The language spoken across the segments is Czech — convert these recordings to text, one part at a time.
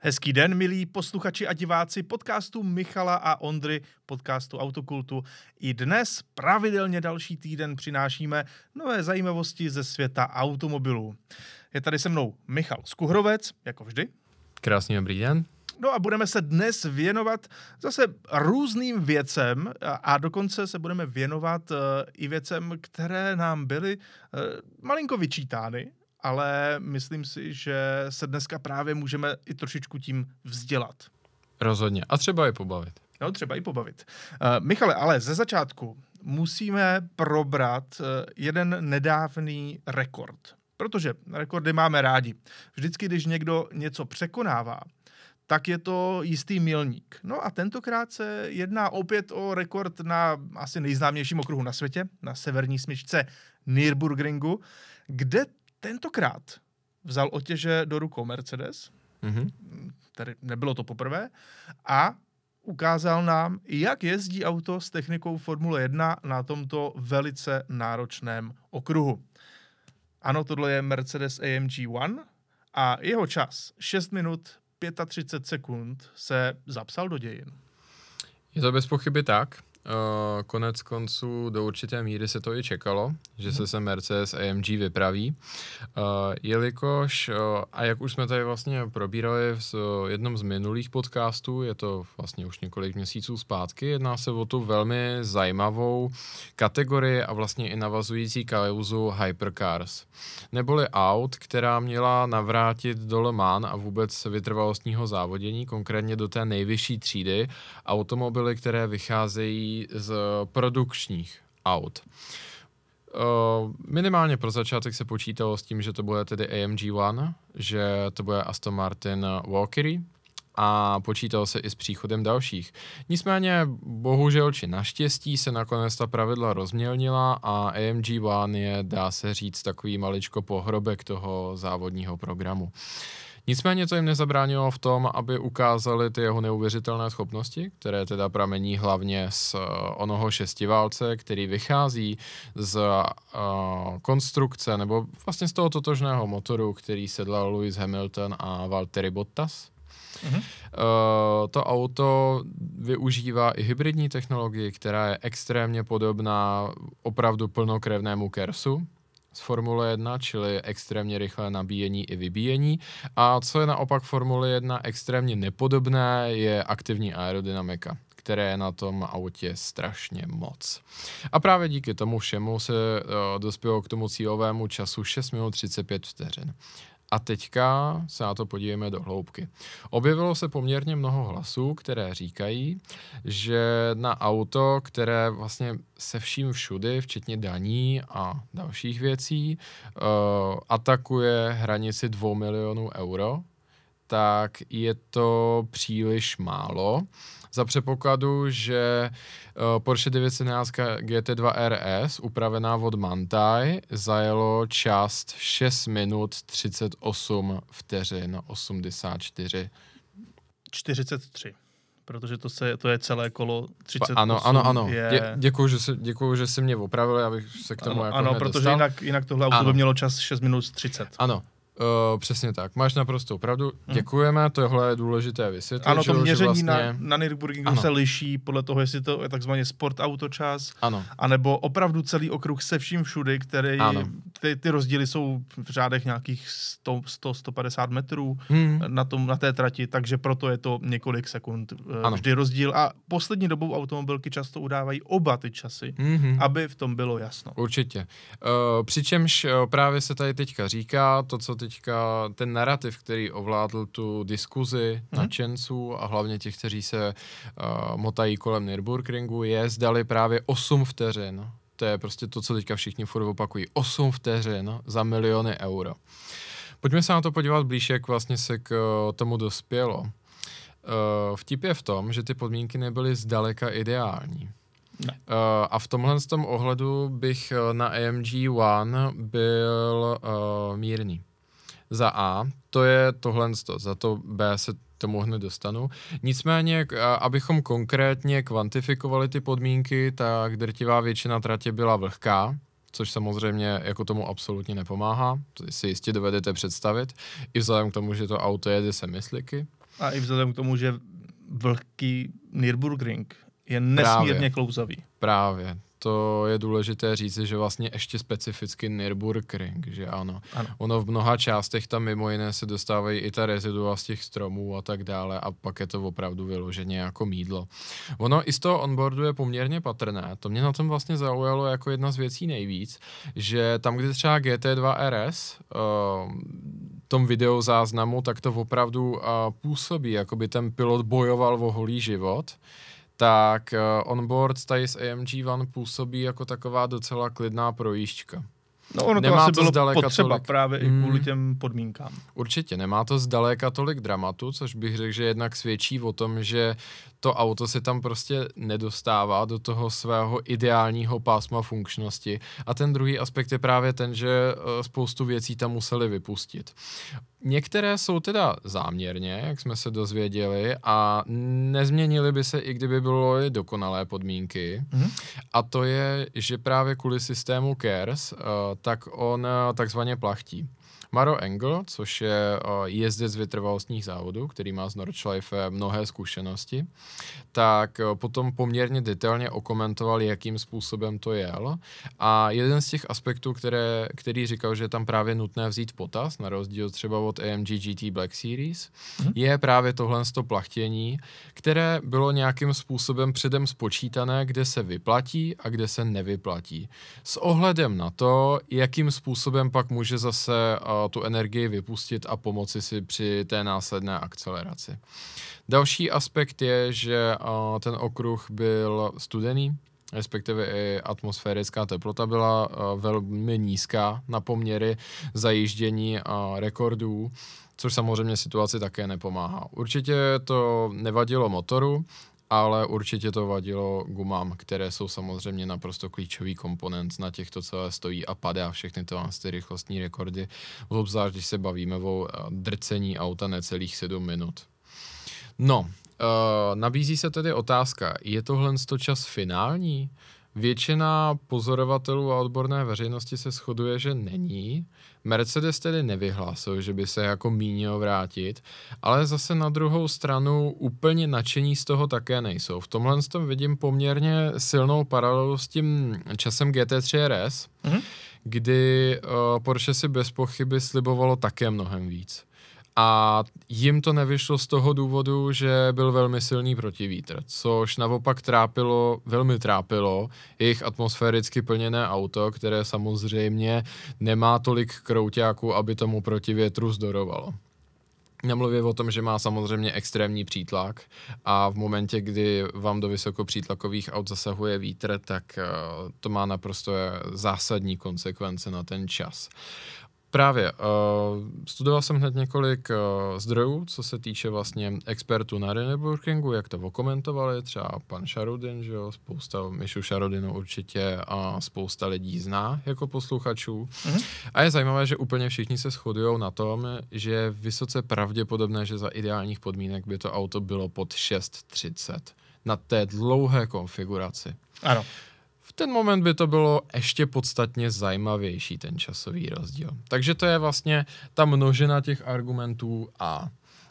Hezký den, milí posluchači a diváci podcastu Michala a Ondry, podcastu Autokultu. I dnes pravidelně další týden přinášíme nové zajímavosti ze světa automobilů. Je tady se mnou Michal Skuhrovec, jako vždy. Krásný dobrý den. No a budeme se dnes věnovat zase různým věcem a dokonce se budeme věnovat e, i věcem, které nám byly e, malinko vyčítány ale myslím si, že se dneska právě můžeme i trošičku tím vzdělat. Rozhodně. A třeba je pobavit. No, třeba i pobavit. Uh, Michale, ale ze začátku musíme probrat uh, jeden nedávný rekord. Protože rekordy máme rádi. Vždycky, když někdo něco překonává, tak je to jistý milník. No a tentokrát se jedná opět o rekord na asi nejznámějším okruhu na světě, na severní smyčce Nürburgringu, kde tentokrát vzal otěže do rukou Mercedes, mm-hmm. tedy nebylo to poprvé, a ukázal nám, jak jezdí auto s technikou Formule 1 na tomto velice náročném okruhu. Ano, tohle je Mercedes AMG One a jeho čas 6 minut 35 sekund se zapsal do dějin. Je to bez pochyby tak. Eh, konec konců do určité míry se to i čekalo, že se mhm. se Mercedes AMG vypraví, eh, jelikož, eh, a jak už jsme tady vlastně probírali v jednom z minulých podcastů, je to vlastně už několik měsíců zpátky, jedná se o tu velmi zajímavou kategorii a vlastně i navazující kauzu Hypercars, neboli aut, která měla navrátit do Le Mans a vůbec vytrvalostního závodění, konkrétně do té nejvyšší třídy, automobily, které vycházejí z produkčních aut. Eh, minimálně pro začátek se počítalo s tím, že to bude tedy AMG One, že to bude Aston Martin Valkyrie a počítalo se i s příchodem dalších. Nicméně, bohužel či naštěstí, se nakonec ta pravidla rozmělnila a AMG One je, dá se říct, takový maličko pohrobek toho závodního programu. Uh, Nicméně to jim nezabránilo v tom, aby ukázali ty jeho neuvěřitelné schopnosti, které teda pramení hlavně z eh, onoho šestiválce, který vychází z uh, konstrukce nebo vlastně z toho totožného motoru, který sedlal Lewis Hamilton a Valtteri Bottas. Uh-huh. Uh, to auto využívá i hybridní technologii, která je extrémně podobná opravdu plnokrevnému Kersu, z Formule 1, čili extrémně rychlé nabíjení i vybíjení. A co je naopak Formule 1 extrémně nepodobné, je aktivní aerodynamika které je na tom autě strašně moc. A právě díky tomu všemu se uh, dospělo k tomu cílovému času 6 minut 35 vteřin. A teďka se na to podívejme do hloubky. Objevilo se poměrně mnoho hlasů, které říkají, že na auto, které vlastně se vším všudy, včetně daní a dalších věcí, uh, atakuje hranici 2 milionů euro, tak je to příliš málo za předpokladu, že eh, Porsche 911 GT2 RS, upravená od Mantai, zajelo část 6 minut 38 vteřin 84. 43 protože to, se, to je celé kolo 30. Ano, ano, ano. Je... Dě, že jsi, děkuju, že jsi mě opravil, abych se k tomu ano, jako Ano, protože jinak, jinak tohle auto ano. by mělo čas 6 minut 30. Ano, Uh, přesně tak, máš naprosto pravdu. Hmm. Děkujeme, tohle je důležité vysvětlit. Ano, to měření vlastně... na, na Nürburgringu ano. se liší podle toho, jestli to je takzvaný sport autočas, ano. anebo opravdu celý okruh se vším všudy, který ano. ty, ty rozdíly jsou v řádech nějakých 100-150 metrů hmm. na, tom, na té trati, takže proto je to několik sekund eh, ano. vždy rozdíl. A poslední dobou automobilky často udávají oba ty časy, hmm. aby v tom bylo jasno. Určitě. Uh, přičemž uh, právě se tady teďka říká, to, co ty teďka ten narrativ, který ovládl tu diskuzi hmm. nadšenců a hlavně těch, kteří se uh, motají kolem Nürburgringu, je zdali právě 8 vteřin. To je prostě to, co teďka všichni furt opakují. 8 vteřin za miliony euro. Pojďme se na to podívat blíž, jak vlastně se k eh, tomu dospělo. Uh, vtip je v tom, že ty podmínky nebyly zdaleka ideální. Ne. Uh, a v tomhle z tom ohledu bych na AMG One byl uh, mírný za A, to je tohle, za to B se tomu hned dostanu. Nicméně, abychom konkrétně kvantifikovali ty podmínky, tak drtivá většina tratě byla vlhká, což samozřejmě jako tomu absolutně nepomáhá, to si jistě dovedete představit, i vzhledem k tomu, že to auto jede se mysliky. A i vzhledem k tomu, že vlhký Nürburgring je nesmírně Právě. klouzavý. Právě, to je důležité říci, že vlastně ještě specificky Nürburgring, že ano. ano. Ono v mnoha částech tam mimo jiné se dostávají i ta rezidua z těch stromů a tak dále a pak je to opravdu vyloženě jako mídlo. Ono i z toho onboardu je poměrně patrné, to mě na tom vlastně zaujalo jako jedna z věcí nejvíc, že tam, kde třeba GT2 RS, uh, ehm, tom videozáznamu, tak to opravdu uh, působí, jako by ten pilot bojoval o holý život, tak uh, onboard tady s AMG One působí jako taková docela klidná projížďka. No ono nemá to asi to bylo zdaleka potřeba tolik. právě hmm. i kvůli těm podmínkám. Určitě, nemá to zdaleka tolik dramatu, což bych řekl, že jednak svědčí o tom, že to auto se tam prostě nedostává do toho svého ideálního pásma funkčnosti. A ten druhý aspekt je právě ten, že eh, spoustu věcí tam museli vypustit. Některé jsou teda záměrně, jak jsme se dozvěděli, a nezměnily by se, i kdyby bylo dokonalé podmínky. Mm-hmm. A to je, že právě kvůli systému CARES, eh, tak on eh, takzvaně plachtí. Maro Engel, což je jezdec vytrvalostních závodů, který má z Nordschleife eh, mnohé zkušenosti, tak eh, potom poměrně detailně okomentoval, jakým způsobem to jel. A jeden z těch aspektů, které, který říkal, že je tam právě nutné vzít potaz, na rozdíl třeba od AMG GT Black Series, hmm. je právě tohle to plachtění, které bylo nějakým způsobem předem spočítané, kde se vyplatí a kde se nevyplatí. S ohledem na to, jakým způsobem pak může zase uh, tu energii vypustit a pomoci si při té následné akceleraci. Další aspekt je, že ten okruh byl studený, respektive i atmosférická teplota byla velmi nízká na poměry zajíždění rekordů, což samozřejmě situaci také nepomáhá. Určitě to nevadilo motoru, ale určitě to vadilo gumám, které jsou samozřejmě naprosto klíčový komponent, na těchto celé stojí a padá všechny to ty rychlostní rekordy, obzvlášť když se bavíme o eh, drcení auta necelých 7 minut. No, uh, nabízí se tedy otázka, je tohle čas finální? Většina pozorovatelů a odborné veřejnosti se shoduje, že není. Mercedes tedy nevyhlásil, že by se jako mínil vrátit, ale zase na druhou stranu úplně nadšení z toho také nejsou. V tomhle tom vidím poměrně silnou paralelu s tím časem GT3 RS, mm-hmm. kdy uh, Porsche si bez pochyby slibovalo také mnohem víc. A jim to nevyšlo z toho důvodu, že byl velmi silný protivítr, což naopak trápilo, velmi trápilo jejich atmosféricky plněné auto, které samozřejmě nemá tolik krouťáků, aby tomu protivětru zdorovalo. Nemluvě o tom, že má samozřejmě extrémní přítlak a v momentě, kdy vám do vysokopřítlakových aut zasahuje vítr, tak eh, to má naprosto zásadní konsekvence na ten čas. Právě. Uh, studoval jsem hned několik uh, zdrojů, co se týče vlastně expertů na Renneburkingu, jak to okomentovali, třeba pan Šarodin, že jo, spousta, Mišu Šarodinu určitě a spousta lidí zná jako posluchačů. Mm-hmm. A je zajímavé, že úplně všichni se shodují na tom, že je vysoce pravděpodobné, že za ideálních podmínek by to auto bylo pod 6.30 na té dlouhé konfiguraci. Ano ten moment by to bylo ještě podstatně zajímavější, ten časový rozdíl. Takže to je vlastně ta množina těch argumentů A.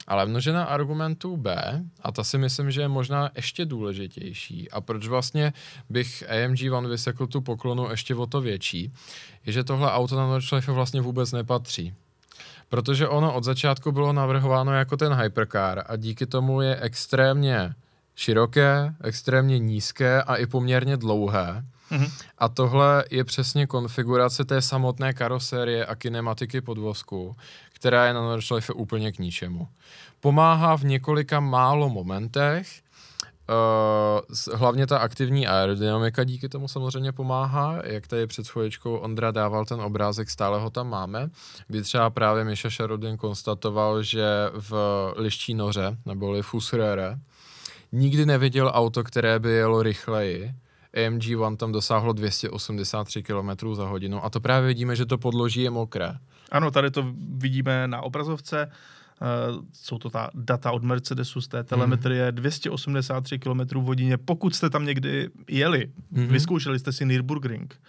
Ale množina argumentů B, a ta si myslím, že je možná ještě důležitější, a proč vlastně bych AMG One vysekl tu poklonu ještě o to větší, je, že tohle auto na Nordschleife vlastně vůbec nepatří. Protože ono od začátku bylo navrhováno jako ten hypercar a díky tomu je extrémně široké, extrémně nízké a i poměrně dlouhé. Mm-hmm. A tohle je přesně konfigurace té samotné karoserie a kinematiky podvozku, která je na Nordschleife úplně k ničemu. Pomáhá v několika málo momentech, Uh, hlavně ta aktivní aerodynamika díky tomu samozřejmě pomáhá, jak tady před chvíličkou Ondra dával ten obrázek, stále ho tam máme, kdy třeba právě Miša Šarodin konstatoval, že v liští noře, neboli Fusrere, nikdy neviděl auto, které by jelo rychleji, AMG One tam dosáhlo 283 km za hodinu a to právě vidíme, že to podloží je mokré. Ano, tady to vidíme na obrazovce. Uh, jsou to ta data od Mercedesu z té telemetrie, hmm. 283 km v hodině. Pokud jste tam někdy jeli, hmm. vyzkoušeli jste si Nürburgring,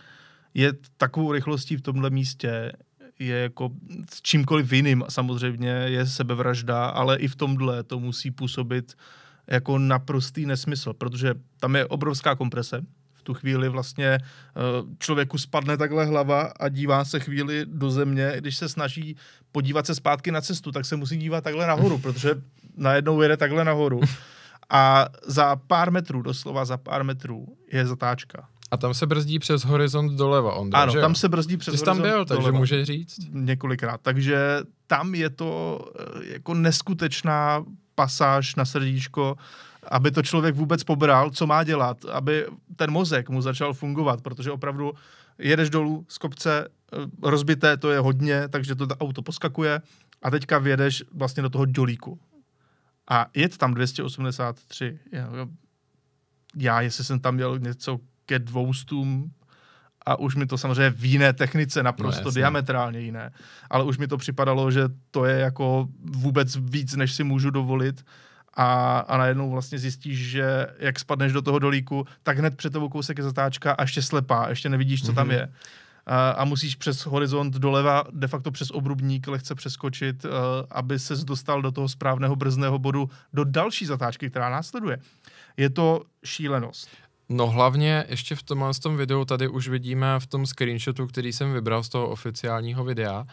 je takovou rychlostí v tomhle místě, je jako s čímkoliv jiným samozřejmě, je sebevražda, ale i v tomhle to musí působit jako naprostý nesmysl, protože tam je obrovská komprese, tu chvíli vlastně eh, člověku spadne takhle hlava a dívá se chvíli do země. Když se snaží podívat se zpátky na cestu, tak se musí dívat takhle nahoru, protože najednou jede takhle nahoru. A za pár metrů, doslova za pár metrů, je zatáčka. A tam se brzdí přes horizont doleva, Ondra, Ano, že tam se brzdí přes jsi horizont tam byl, takže doleva. můžeš říct. Několikrát, takže tam je to eh, jako neskutečná pasáž na srdíčko aby to člověk vůbec pobral, co má dělat, aby ten mozek mu začal fungovat, protože opravdu jedeš dolů z kopce, eh, rozbité to je hodně, takže to auto poskakuje a teďka vjedeš vlastně do toho dolíku A jet tam 283. Já, já jestli jsem tam měl něco ke dvoustům a už mi to samozřejmě v jiné technice, naprosto no, diametrálně jiné, ale už mi to připadalo, že to je jako vůbec víc, než si můžu dovolit a, a najednou vlastně zjistíš, že jak spadneš do toho dolíku, tak hned před tebou kousek je zatáčka a ještě slepá, ještě nevidíš, co mm-hmm. tam mhm. je. A, a musíš přes horizont doleva, de facto přes obrubník lehce přeskočit, eh, aby se dostal do toho správného brzného bodu, do další zatáčky, která následuje. Je to šílenost. No hlavně ještě v tomhle tom videu tady už vidíme v tom screenshotu, který jsem vybral z toho oficiálního videa,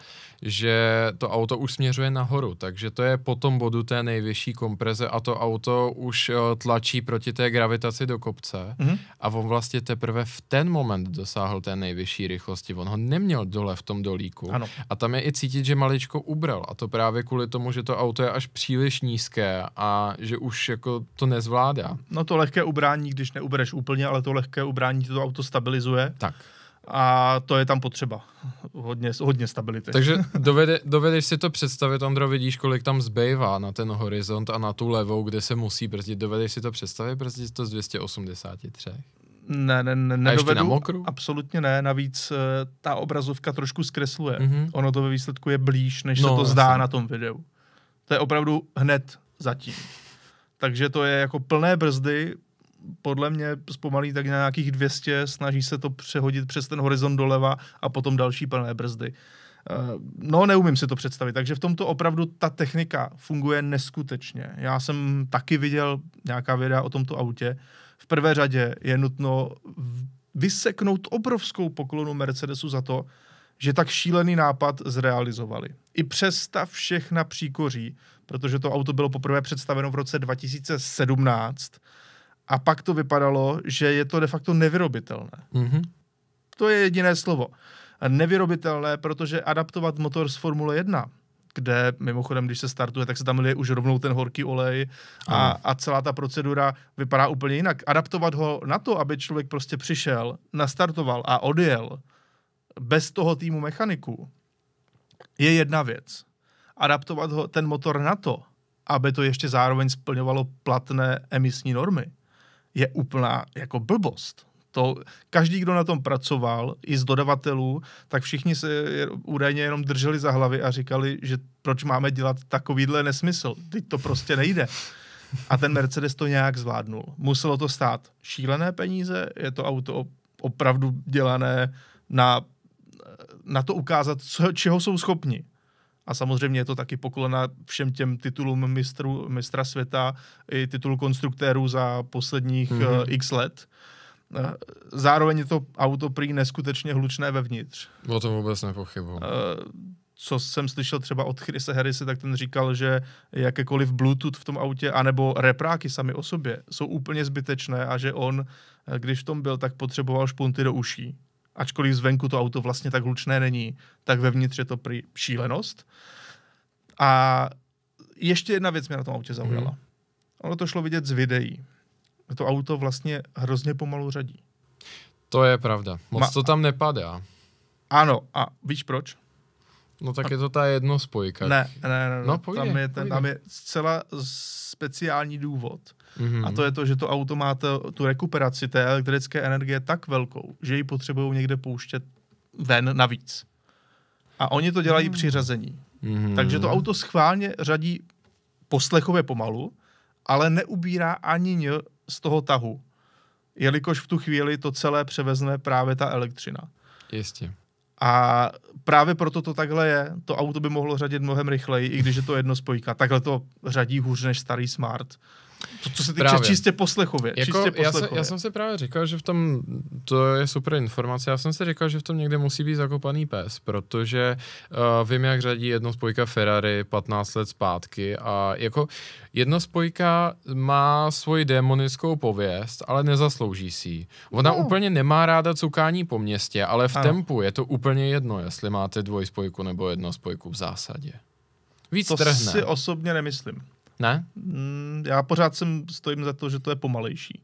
že to auto už směřuje nahoru, takže to je po tom bodu té nejvyšší kompreze a to auto už eh, tlačí proti té gravitaci do kopce mm-hmm. a on vlastně teprve v ten moment dosáhl té nejvyšší rychlosti, on ho neměl dole v tom dolíku ano. a tam je i cítit, že maličko ubral a to právě kvůli tomu, že to auto je až příliš nízké a že už jako to nezvládá. No to lehké ubrání, když neubereš úplně úplně, ale to lehké ubrání to auto stabilizuje. Tak. A to je tam potřeba. Hodně, hodně stability. Takže dovede, dovedeš si to představit, Ondro, vidíš, kolik tam zbývá na ten horizont a na tu levou, kde se musí brzdit. Dovedeš si to představit, brzdit to z 283? Ne, ne, ne, nedovedu. A na mokru? Absolutně ne, navíc eh, ta obrazovka trošku zkresluje. Mm-hmm. Ono to ve výsledku je blíž, než no, se to jasný. zdá na tom videu. To je opravdu hned zatím. Takže to je jako plné brzdy, podle mě zpomalí tak na nějakých 200, snaží se to přehodit přes ten horizont doleva a potom další plné brzdy. Eh, no, neumím si to představit, takže v tomto opravdu ta technika funguje neskutečně. Já jsem taky viděl nějaká videa o tomto autě. V prvé řadě je nutno vyseknout obrovskou poklonu Mercedesu za to, že tak šílený nápad zrealizovali. I přes ta všechna příkoří, protože to auto bylo poprvé představeno v roce 2017, a pak to vypadalo, že je to de facto nevyrobitelné. Mm-hmm. To je jediné slovo. Nevyrobitelné, protože adaptovat motor z Formule 1 kde mimochodem, když se startuje, tak se tam lije už rovnou ten horký olej a, a celá ta procedura vypadá úplně jinak. Adaptovat ho na to, aby člověk prostě přišel, nastartoval a odjel bez toho týmu mechaniků, je jedna věc. Adaptovat ho, ten motor na to, aby to ještě zároveň splňovalo platné emisní normy, je úplná jako blbost. To, každý, kdo na tom pracoval, i z dodavatelů, tak všichni se údajně jenom drželi za hlavy a říkali, že proč máme dělat takovýhle nesmysl. Teď to prostě nejde. A ten Mercedes to nějak zvládnul. Muselo to stát šílené peníze, je to auto opravdu dělané na, na to ukázat, co, čeho jsou schopni. A samozřejmě je to taky poklona všem těm titulům mistru, mistra světa i titul konstruktérů za posledních mm-hmm. x let. Eh, zároveň je to auto prý neskutečně hlučné vevnitř. O tom vůbec Uh, Co jsem slyšel třeba od Chrise Harrise, tak ten říkal, že jakékoliv Bluetooth v tom autě, anebo repráky sami o sobě, jsou úplně zbytečné a že on, když v tom byl, tak potřeboval špunty do uší ačkoliv zvenku to auto vlastně tak hlučné není, tak vevnitř je to prý šílenost. A ještě jedna věc mě na tom autě zaujala. Hmm. Ono to šlo vidět z videí. To auto vlastně hrozně pomalu řadí. To je pravda. Moc Ma... to tam nepadá. Ano, a víš proč? No tak a... je to ta jedno spojka. Ne, ne, ne. ne. No, pojde, tam, je ten, tam je zcela speciální důvod. Mm-hmm. A to je to, že to auto má to, tu rekuperaci té elektrické energie tak velkou, že ji potřebují někde pouštět ven navíc. A oni to dělají mm. při řazení. Mm-hmm. Takže to auto schválně řadí poslechově pomalu, ale neubírá ani ně z toho tahu, jelikož v tu chvíli to celé převezne právě ta elektřina. Jistě. A právě proto to takhle je. To auto by mohlo řadit mnohem rychleji, i když je to jedno spojka. Takhle to řadí hůř než starý Smart. To, co se týče právě. čistě poslechově. Jako, čistě poslechově. Já, jsem, já jsem si právě říkal, že v tom, to je super informace, já jsem si říkal, že v tom někde musí být zakopaný pes, protože uh, vím, jak řadí jedno spojka Ferrari 15 let zpátky a jako jedno spojka má svoji démonickou pověst, ale nezaslouží si Ona no. úplně nemá ráda cukání po městě, ale v ano. tempu je to úplně jedno, jestli máte dvojspojku nebo jedno spojku v zásadě. Víc to trhne. si osobně nemyslím. Ne? Mm, já pořád jsem stojím za to, že to je pomalejší.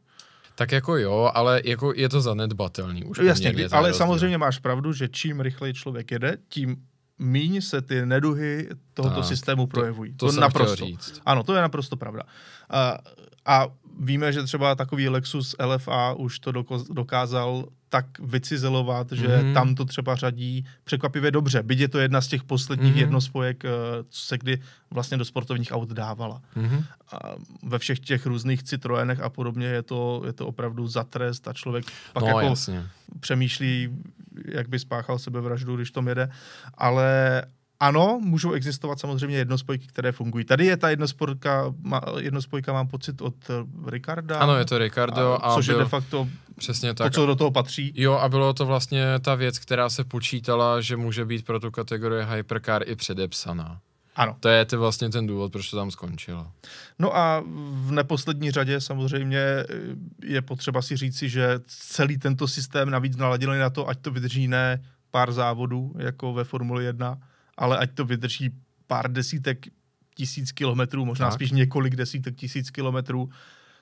Tak jako jo, ale jako je to zanedbatelný už. Jasně, kdy, ale samozřejmě máš pravdu, že čím rychleji člověk jede, tím míň se ty neduhy tohoto tak, systému projevují. To, to, to naprosto. Říct. Ano, to je naprosto pravda. Uh, a víme, že třeba takový Lexus LFA už to dokázal tak vycizelovat, že mm-hmm. tam to třeba řadí překvapivě dobře. Byť je to jedna z těch posledních mm-hmm. jednospojek, co eh, se kdy vlastně do sportovních aut dávala. Mm-hmm. A ve všech těch různých Citroenech a podobně je to, je to opravdu zatrest a člověk pak no, jako jasně. přemýšlí, jak by spáchal sebevraždu, když to jede. Ale, ano, můžou existovat samozřejmě jednospojky, které fungují. Tady je ta jednospojka, jednospojka mám pocit, od eh, Ricarda. Ano, je to Ricardo. A, a což byl, je de facto přesně tak. to, co do toho patří. Jo, a bylo to vlastně ta věc, která se počítala, že může být pro tu kategorii Hypercar i předepsaná. Ano. To je to vlastně ten důvod, proč to tam skončilo. No a v neposlední řadě samozřejmě eh, je potřeba si říci, že celý tento systém navíc naladili na to, ať to vydrží ne pár závodů, jako ve Formule 1, ale ať to vydrží pár desítek tisíc kilometrů, možná tak. spíš několik desítek tisíc kilometrů,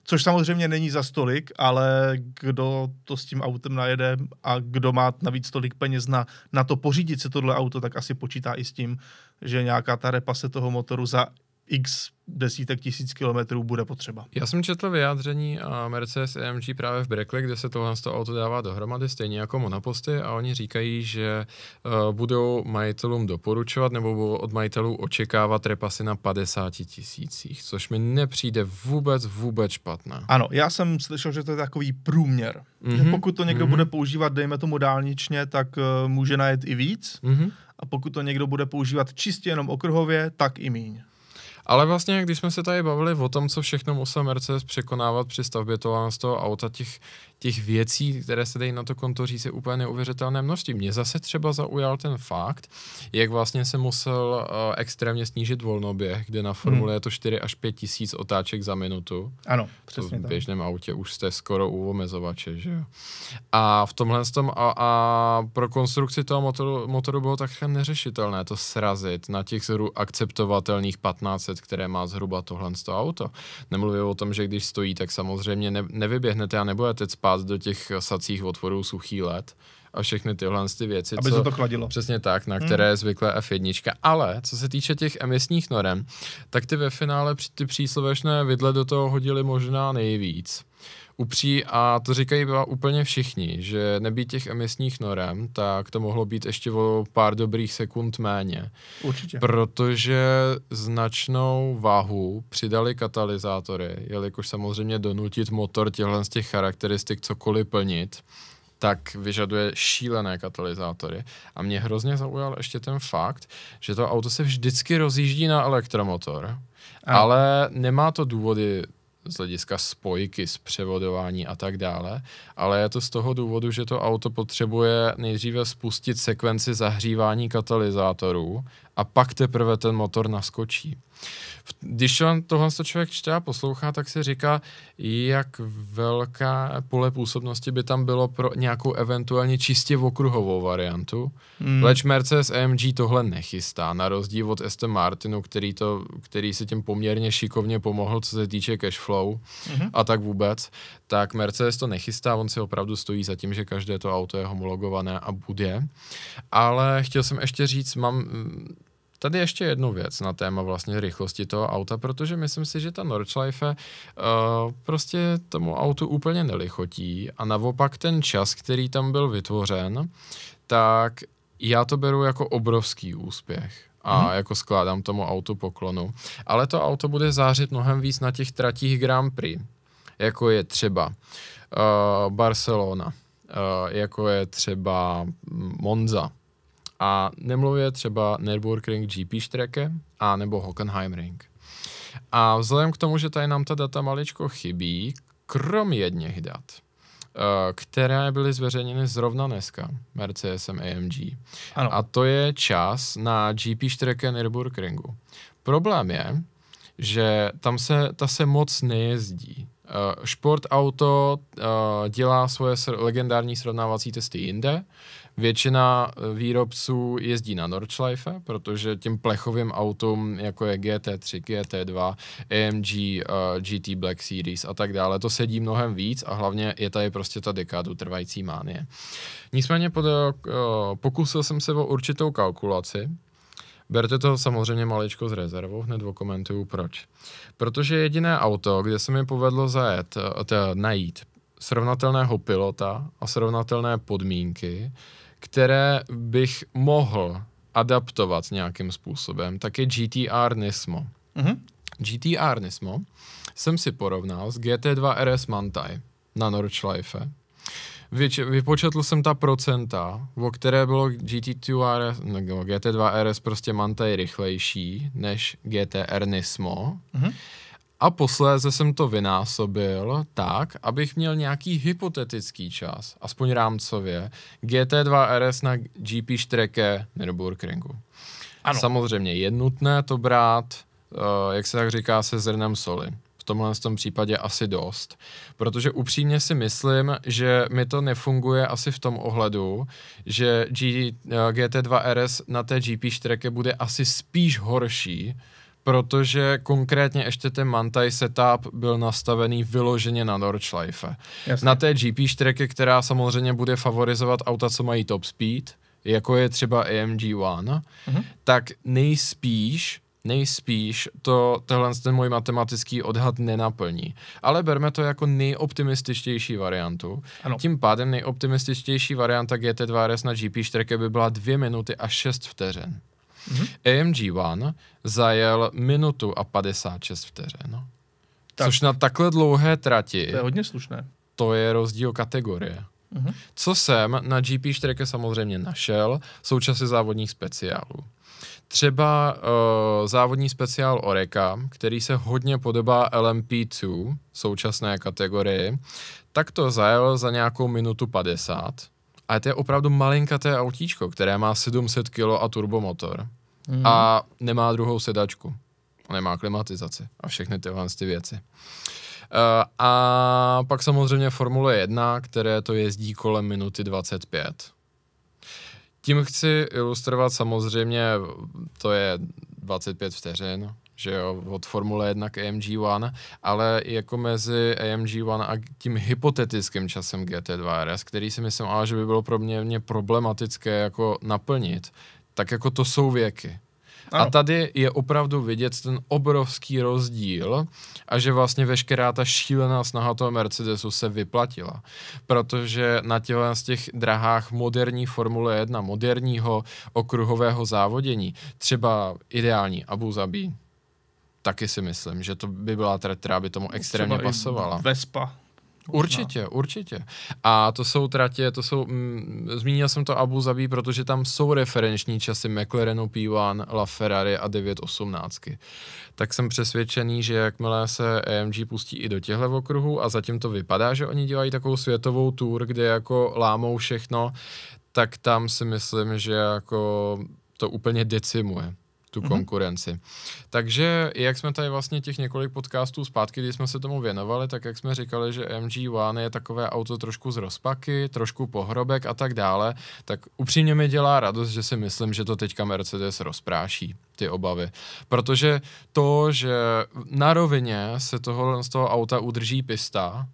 což samozřejmě není za stolik, ale kdo to s tím autem najede a kdo má navíc tolik peněz na, na to pořídit se tohle auto, tak asi počítá i s tím, že nějaká ta repase se toho motoru za x desítek tisíc kilometrů bude potřeba. Já jsem četl vyjádření eh, Mercedes AMG právě v Breckley, kde se tohle z toho auto dává dohromady, stejně jako monoposty, a oni říkají, že uh, budou majitelům doporučovat nebo budou od majitelů očekávat repasy na 50 tisících, což mi nepřijde vůbec, vůbec špatné. Ano, já jsem slyšel, že to je takový průměr. Mm-hmm. Že mhm, pokud to někdo mm-hmm. bude používat, dejme tomu dálničně, tak uh, může najet i víc. Mm-hmm. A pokud to někdo bude používat čistě jenom okruhově, tak i míň. Ale vlastně, když jsme se tady bavili o tom, co všechno musel Mercedes překonávat při stavbě toho, toho auta, těch těch věcí, které se dají na to konto říct, je úplně neuvěřitelné množství. Mě zase třeba zaujal ten fakt, jak vlastně se musel uh, extrémně snížit volnoběh, kde na formule hmm. je to 4 až 5 tisíc otáček za minutu. Ano, přesně to V běžném tak. autě už jste skoro u omezovače, že jo. A v tomhle tom a, a pro konstrukci toho motoru, motoru bylo takhle neřešitelné to srazit na těch zhru akceptovatelných 1500, které má zhruba tohle auto. Nemluvím o tom, že když stojí, tak samozřejmě ne, nevyběhnete a nebudete spát spát do těch sacích otvorů suchý let a všechny tyhle ty věci. Aby co, se to chladilo. Přesně tak, na které hmm. zvykle F1. Ale co se týče těch emisních norem, tak ty ve finále ty příslovečné vidle do toho hodili možná nejvíc upří a to říkají úplně všichni, že nebýt těch emisních norem, tak to mohlo být ještě o pár dobrých sekund méně. Určitě. Protože značnou váhu přidali katalyzátory, jelikož samozřejmě donutit motor těchto z těch charakteristik cokoliv plnit, tak vyžaduje šílené katalyzátory. A mě hrozně zaujal ještě ten fakt, že to auto se vždycky rozjíždí na elektromotor, a. ale nemá to důvody z hlediska spojky, z převodování a tak dále, ale je to z toho důvodu, že to auto potřebuje nejdříve spustit sekvenci zahřívání katalyzátorů a pak teprve ten motor naskočí. Když vám tohle člověk čte a poslouchá, tak si říká, jak velká pole působnosti by tam bylo pro nějakou eventuálně čistě okruhovou variantu. Mm. Leč Mercedes AMG tohle nechystá, na rozdíl od Aston Martinu, který, to, který si tím poměrně šikovně pomohl, co se týče cash flow mm-hmm. a tak vůbec, tak Mercedes to nechystá, on si opravdu stojí za tím, že každé to auto je homologované a bude. Ale chtěl jsem ještě říct, mám Tady ještě jednu věc na téma vlastně rychlosti toho auta, protože myslím si, že ta Nordschleife uh, prostě tomu autu úplně nelichotí a naopak ten čas, který tam byl vytvořen, tak já to beru jako obrovský úspěch a hmm. jako skládám tomu autu poklonu. Ale to auto bude zářit mnohem víc na těch tratích Grand Prix, jako je třeba uh, Barcelona, uh, jako je třeba mm, Monza, a nemluvě třeba Ring GP Štreke a nebo Hockenheimring. A vzhledem k tomu, že tady nám ta data maličko chybí, krom jedněch dat, eh, které byly zveřejněny zrovna dneska Mercedesem AMG. Ano. A to je čas na GP Štreke Nürburgringu. Problém je, že tam se, ta se moc nejezdí. Uh, Sport Auto uh, dělá svoje legendární srovnávací testy jinde, Většina e, výrobců jezdí na Nordschleife, protože těm plechovým autům, jako je GT3, GT2, AMG, uh, e, GT Black Series a tak dále, to sedí mnohem víc a hlavně je tady prostě ta dekádu trvající mánie. Nicméně pod, uh, pokusil jsem se o určitou kalkulaci, Berte to samozřejmě maličko s rezervou, hned dokumentuju proč. Protože jediné auto, kde se mi povedlo zajet, t- najít srovnatelného pilota a srovnatelné podmínky, které bych mohl adaptovat nějakým způsobem, tak je GTR Nismo. Mm-hmm. GTR Nismo jsem si porovnal s GT2 RS Mantai na Norchlife. Vyč, vypočetl jsem ta procenta, o které bylo GT2 RS, no, GT2 RS prostě Mantai rychlejší než GTR Nismo. Mm-hmm a posléze jsem to vynásobil tak, abych měl nějaký hypotetický čas, aspoň rámcově, GT2 RS na GP štreke nebo Burkringu. Ano. Samozřejmě je nutné to brát, uh, jak se tak říká, se zrnem soli. V tomhle v tom případě asi dost, protože upřímně si myslím, že mi to nefunguje asi v tom ohledu, že G, uh, eh, GT2 RS na té GP štreke bude asi spíš horší, protože konkrétně ještě ten Mantai setup byl nastavený vyloženě na Nordschleife. Jasně. Na té GP štreky, která samozřejmě bude favorizovat auta, co mají top speed, jako je třeba AMG One, mm-hmm. tak nejspíš nejspíš to tenhle ten můj matematický odhad nenaplní. Ale berme to jako nejoptimističtější variantu. Ano. Tím pádem nejoptimističtější varianta GT2 RS na GP štreke by byla 2 minuty a 6 vteřin. Mm-hmm. AMG One zajel minutu a 56 vteřin. No. Tak. Což na takhle dlouhé trati... To je hodně slušné. To je rozdíl kategorie. Mm-hmm. Co jsem na GP 4 samozřejmě našel, časy závodních speciálů. Třeba uh, závodní speciál Oreka, který se hodně podobá LMP2, současné kategorii, tak to zajel za nějakou minutu 50 a to je opravdu malinkaté autíčko, které má 700 kg a turbomotor. Mm. A nemá druhou sedačku. A nemá klimatizaci a všechny tyhle ty věci. Uh, a pak samozřejmě Formule 1, které to jezdí kolem minuty 25. Tím chci ilustrovat samozřejmě, to je 25 vteřin, že jo, od Formule 1 k AMG1, ale jako mezi AMG1 a tím hypotetickým časem GT2 RS, který si myslím, ale že by bylo pro mě, mě problematické jako naplnit, tak jako to jsou věky. A tady je opravdu vidět ten obrovský rozdíl a že vlastně veškerá ta šílená snaha toho Mercedesu se vyplatila. Protože na těle z těch drahách moderní Formule 1, moderního okruhového závodění, třeba ideální Abu Zabi, taky si myslím, že to by byla teda, která by tomu extrémně Třeba pasovala. Vespa. Určitě, určitě. A to jsou tratě, to jsou, mm, zmínil jsem to Abu Zabí, protože tam jsou referenční časy McLarenu P1, LaFerrari a 918. Tak jsem přesvědčený, že jakmile se AMG pustí i do těchto okruhů a zatím to vypadá, že oni dělají takovou světovou tour, kde jako lámou všechno, tak tam si myslím, že jako to úplně decimuje tu mhm. konkurenci. Mm-hmm. Takže jak jsme tady vlastně těch několik podcastů zpátky, kdy jsme se tomu věnovali, tak jak jsme říkali, že MG1 je takové auto trošku z rozpaky, trošku pohrobek a tak dále, tak upřímně mi dělá radost, že si myslím, že to teďka Mercedes rozpráší ty obavy. Protože to, že na rovině se toho z toho auta udrží pista,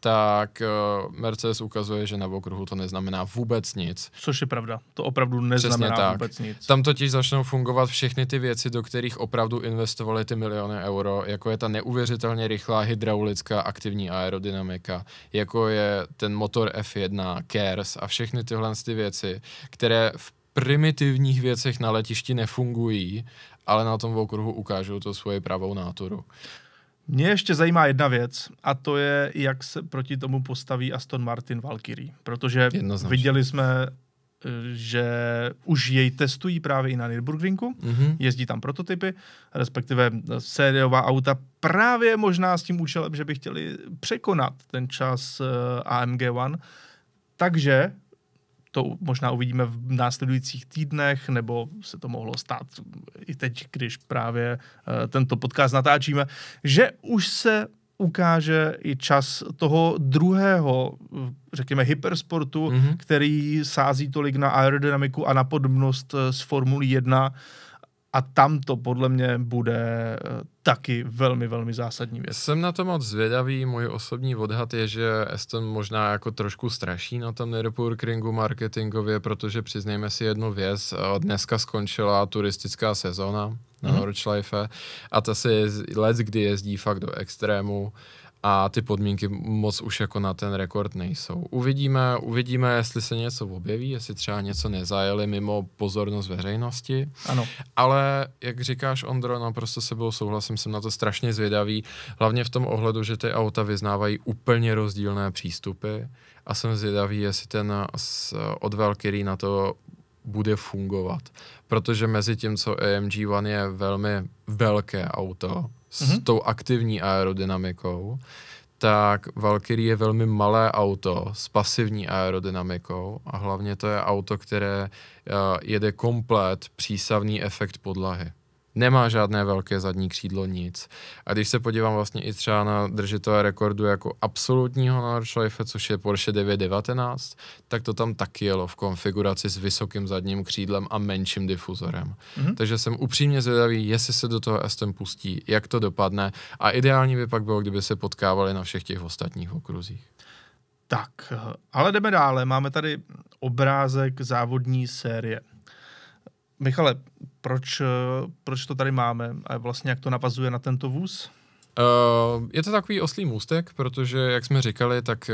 tak eh, Mercedes ukazuje, že na okruhu to neznamená vůbec nic. Což je pravda, to opravdu neznamená tak. vůbec nic. Tam totiž začnou fungovat všechny ty věci, do kterých opravdu investovali ty miliony euro, jako je ta neuvěřitelně rychlá hydraulická aktivní aerodynamika, jako je ten motor F1, KERS a všechny tyhle ty věci, které v primitivních věcech na letišti nefungují, ale na tom okruhu ukážou to svoji pravou náturu. Mě ještě zajímá jedna věc a to je, jak se proti tomu postaví Aston Martin Valkyrie, protože viděli jsme eh, že už jej testují právě i na Nürburgringu, mm-hmm. jezdí tam prototypy, respektive eh, sériová auta právě možná s tím účelem, že by chtěli překonat ten čas eh, AMG One. Takže to možná uvidíme v následujících týdnech, nebo se to mohlo stát i teď, když právě eh, tento podcast natáčíme, že už se ukáže i čas toho druhého, eh, řekněme, hypersportu, mm-hmm. který sází tolik na aerodynamiku a na podobnost s eh, Formulí 1. A tam to podle mě bude eh, taky velmi, velmi zásadní věc. Jsem na to moc zvědavý, můj osobní odhad je, že Aston možná jako trošku straší na tom nedopowerkringu marketingově, protože přiznejme si jednu věc, eh, dneska skončila turistická sezóna na mm-hmm. Nordschleife a ta se let kdy jezdí fakt do extrému a ty podmínky moc už jako na ten rekord nejsou. Uvidíme, uvidíme, jestli se něco objeví, jestli třeba něco nezajeli mimo pozornost veřejnosti. Ano. Ale jak říkáš, Ondro, no, prostě se byl souhlasím, jsem na to strašně zvědavý, hlavně v tom ohledu, že ty auta vyznávají úplně rozdílné přístupy a jsem zvědavý, jestli ten od Valkyrie na to bude fungovat. Protože mezi tím, co AMG One je velmi velké auto, s mm-hmm. tou aktivní aerodynamikou, tak Valkyrie je velmi malé auto s pasivní aerodynamikou a hlavně to je auto, které uh, jede komplet přísavný efekt podlahy nemá žádné velké zadní křídlo, nic. A když se podívám vlastně i třeba na držitele rekordu jako absolutního Nordschleife, což je Porsche 919, tak to tam taky jelo v konfiguraci s vysokým zadním křídlem a menším difuzorem. Mm-hmm. Takže jsem upřímně zvědavý, jestli se do toho Aston pustí, jak to dopadne a ideální by pak bylo, kdyby se potkávali na všech těch ostatních okruzích. Tak, eh, ale jdeme dále. Máme tady obrázek závodní série. Michale, proč, eh, proč to tady máme a vlastně jak to navazuje na tento vůz? Uh, je to takový oslý můstek, protože, jak jsme říkali, tak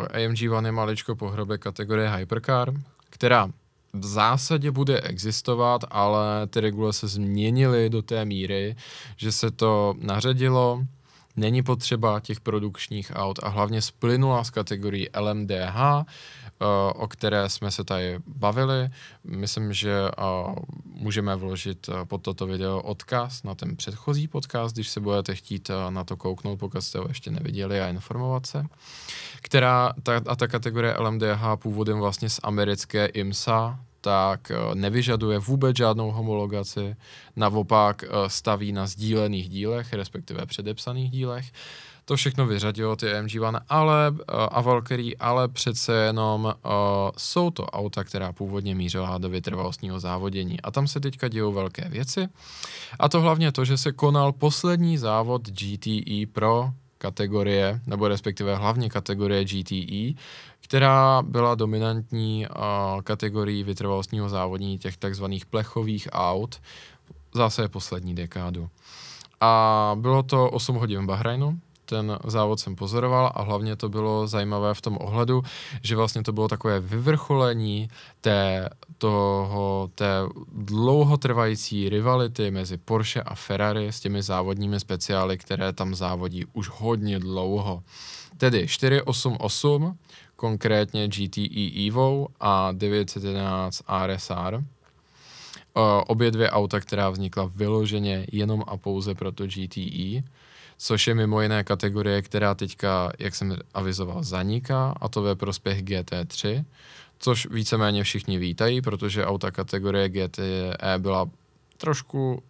uh, eh, AMG One je maličko pohrobek kategorie Hypercar, která v zásadě bude existovat, ale ty regule se změnily do té míry, že se to nařadilo, není potřeba těch produkčních aut a hlavně splynula z kategorii LMDH Eh, o které jsme se tady bavili. Myslím, že eh, můžeme vložit eh, pod toto video odkaz na ten předchozí podcast, když se budete chtít na to kouknout, pokud jste ho ještě neviděli a informovat se. Která, ta, a ta kategorie LMDH původem vlastně z americké IMSA, tak nevyžaduje vůbec žádnou homologaci, naopak staví na sdílených dílech, respektive předepsaných dílech to všechno vyřadilo, ty AMG One ale, eh, a Valkyrie, ale přece jenom uh, jsou to auta, která původně mířila do vytrvalostního závodění. A tam se teďka dějou velké věci. A to hlavně to, že se konal poslední závod GTE Pro kategorie, nebo respektive hlavně kategorie GTE, která byla dominantní uh, eh, kategorií vytrvalostního závodní těch takzvaných plechových aut zase poslední dekádu. A bylo to 8 hodin v Bahrajnu, ten závod jsem pozoroval a hlavně to bylo zajímavé v tom ohledu, že vlastně to bylo takové vyvrcholení té, toho, té dlouhotrvající rivality mezi Porsche a Ferrari s těmi závodními speciály, které tam závodí už hodně dlouho. Tedy 488, konkrétně GTE Evo a 911 RSR. Eh, obě dvě auta, která vznikla vyloženě jenom a pouze pro to GTE což je mimo jiné kategorie, která teďka, jak jsem avizoval, zaniká a to ve prospěch GT3, což víceméně všichni vítají, protože auta kategorie GTE byla trošku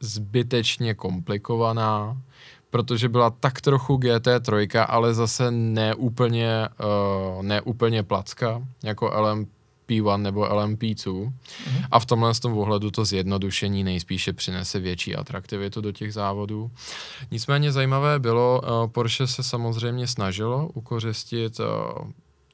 zbytečně komplikovaná, protože byla tak trochu GT3, ale zase neúplně, uh, eh, neúplně placka, jako LMP P1 nebo LMP2. A v tomhle z tom ohledu to zjednodušení nejspíše přinese větší atraktivitu do těch závodů. Nicméně zajímavé bylo, uh, Porsche se samozřejmě snažilo ukořistit uh,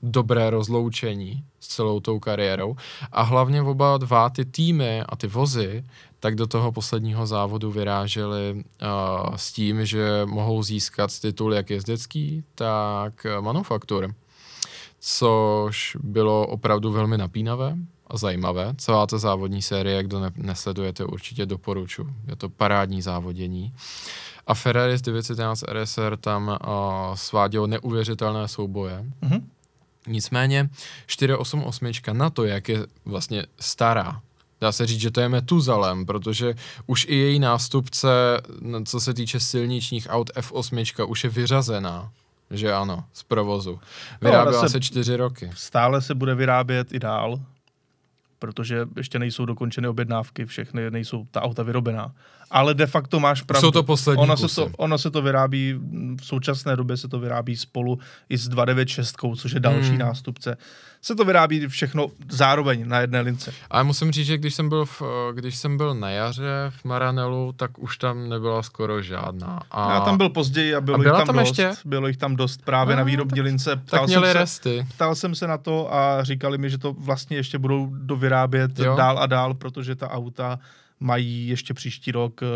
dobré rozloučení s celou tou kariérou a hlavně oba dva ty týmy a ty vozy tak do toho posledního závodu vyrážely uh, s tím, že mohou získat titul jak jezdecký, tak manufaktur což bylo opravdu velmi napínavé a zajímavé. Celá ta závodní série, kdo ne- nesledujete, určitě doporučuji. Je to parádní závodění. A Ferrari z 911 RSR tam a, sváděl neuvěřitelné souboje. Mm-hmm. Nicméně 488 na to, jak je vlastně stará, dá se říct, že to je metuzalem, protože už i její nástupce, co se týče silničních aut F8, už je vyřazená že ano, z provozu. No, Vyráběla no, se, se čtyři roky. Stále se bude vyrábět i dál, protože ještě nejsou dokončeny objednávky, všechny nejsou ta auta vyrobená ale de facto máš pravdu. Jsou to poslední ono, kusy. se to, ono se to vyrábí, v současné době se to vyrábí spolu i s 296, což je další hmm. nástupce. Se to vyrábí všechno zároveň na jedné lince. A musím říct, že když jsem byl, v, když jsem byl na jaře v Maranelu, tak už tam nebyla skoro žádná. A Já tam byl později a bylo a jich tam, tam dost. Ještě? Bylo jich tam dost právě no, na výrobní tak, lince. Ptal tak měli jsem resty. Se, ptal jsem se na to a říkali mi, že to vlastně ještě budou dovyrábět jo. dál a dál, protože ta auta mají ještě příští rok eh,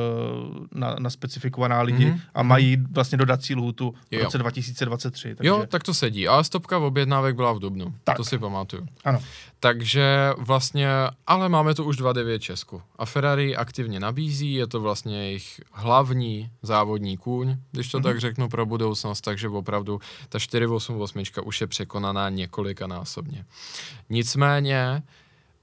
na, na specifikovaná lidi mm-hmm. a mají vlastně dodací lhůtu v roce 2023. Takže... Jo, tak to sedí. Ale stopka v objednávek byla v Dubnu, tak. to si pamatuju. Ano. Takže vlastně, ale máme tu už 2.9 Česku a Ferrari aktivně nabízí, je to vlastně jejich hlavní závodní kůň, když to mm-hmm. tak řeknu pro budoucnost, takže opravdu ta 488 už je překonaná několikanásobně. Nicméně,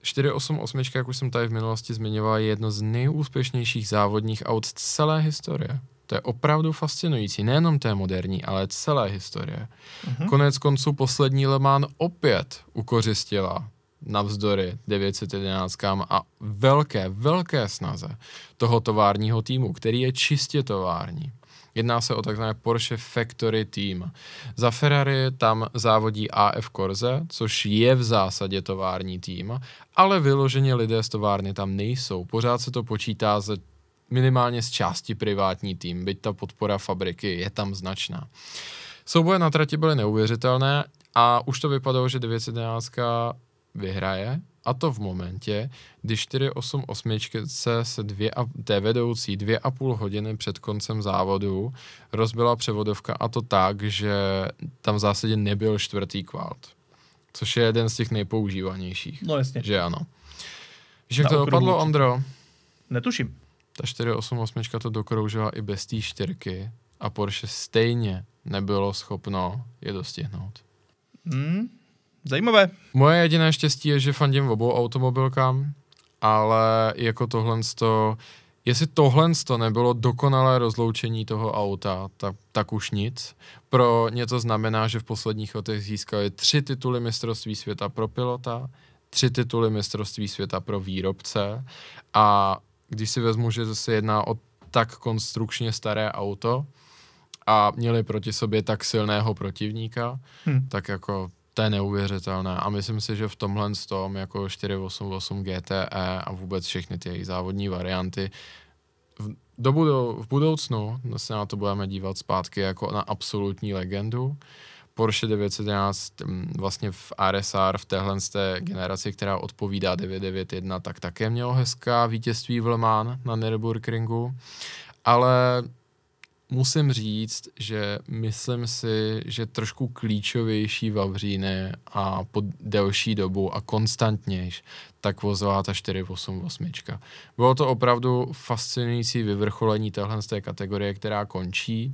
488, jak už jsem tady v minulosti zmiňoval, je jedno z nejúspěšnějších závodních aut z celé historie. To je opravdu fascinující, nejenom té moderní, ale celé historie. Mm-hmm. Konec konců poslední Le Mans opět ukořistila navzdory 911 a velké, velké snaze toho továrního týmu, který je čistě tovární. Jedná se o takzvané Porsche Factory Team. Za Ferrari tam závodí AF Corse, což je v zásadě tovární tým, ale vyloženě lidé z továrny tam nejsou. Pořád se to počítá ze minimálně z části privátní tým, byť ta podpora fabriky je tam značná. Souboje na trati byly neuvěřitelné a už to vypadalo, že 911 vyhraje, a to v momentě, kdy 488 se dvě a, té vedoucí dvě a půl hodiny před koncem závodu rozbila převodovka a to tak, že tam v zásadě nebyl čtvrtý kvalt. Což je jeden z těch nejpoužívanějších. No jasně. Že ano. Že to dopadlo, Ondro? Netuším. Ta 488 to dokroužila i bez té čtyřky a Porsche stejně nebylo schopno je dostihnout. Hmm, zajímavé. Moje jediné štěstí je, že fandím obou automobilkám, ale jako tohle to, jestli tohle to nebylo dokonalé rozloučení toho auta, tak, tak už nic. Pro ně to znamená, že v posledních letech získali tři tituly mistrovství světa pro pilota, tři tituly mistrovství světa pro výrobce a když si vezmu, že se jedná o tak konstrukčně staré auto a měli proti sobě tak silného protivníka, hmm. tak jako to je neuvěřitelné a myslím si, že v tomhle tom jako 488 GTE a vůbec všechny ty jejich závodní varianty v, do budou, v budoucnu se na to budeme dívat zpátky jako na absolutní legendu. Porsche 911 mm, vlastně v RSR v téhle z té generaci, která odpovídá 991, tak také mělo hezká vítězství v Le Mans na Nürburgringu, ale musím říct, že myslím si, že trošku klíčovější Vavříny a po delší dobu a konstantnějš, tak vozová ta 488. Bylo to opravdu fascinující vyvrcholení téhle z té kategorie, která končí.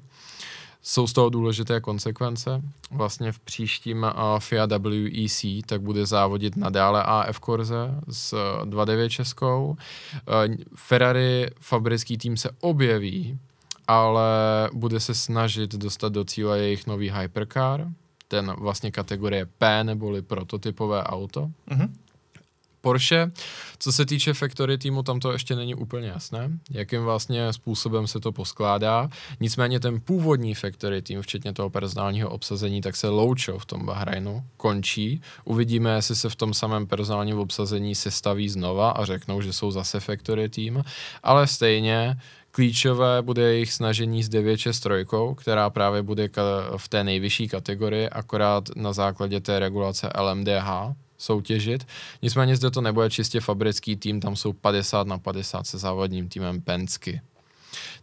Jsou z toho důležité konsekvence. Vlastně v příštím FIA WEC tak bude závodit nadále AF Korze s 29 e, Českou. E, Ferrari fabrický tým se objeví ale bude se snažit dostat do cíle jejich nový hypercar, ten vlastně kategorie P neboli prototypové auto. Mm-hmm. Porsche, co se týče factory týmu, tam to ještě není úplně jasné, jakým vlastně způsobem se to poskládá. Nicméně ten původní factory tým, včetně toho personálního obsazení, tak se loučil v tom Bahrajnu, končí. Uvidíme, jestli se v tom samém personálním obsazení sestaví znova a řeknou, že jsou zase factory tým, ale stejně Klíčové bude jejich snažení s 963, která právě bude v té nejvyšší kategorii, akorát na základě té regulace LMDH soutěžit. Nicméně zde to nebude čistě fabrický tým, tam jsou 50 na 50 se závodním týmem Pensky.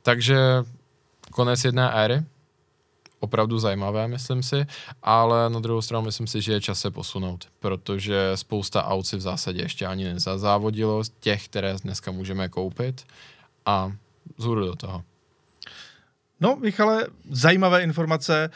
Takže konec jedné éry, opravdu zajímavé, myslím si, ale na druhou stranu myslím si, že je čas se posunout, protože spousta aut si v zásadě ještě ani nezazávodilo, těch, které dneska můžeme koupit a zhůru do toho. No, Michale, zajímavé informace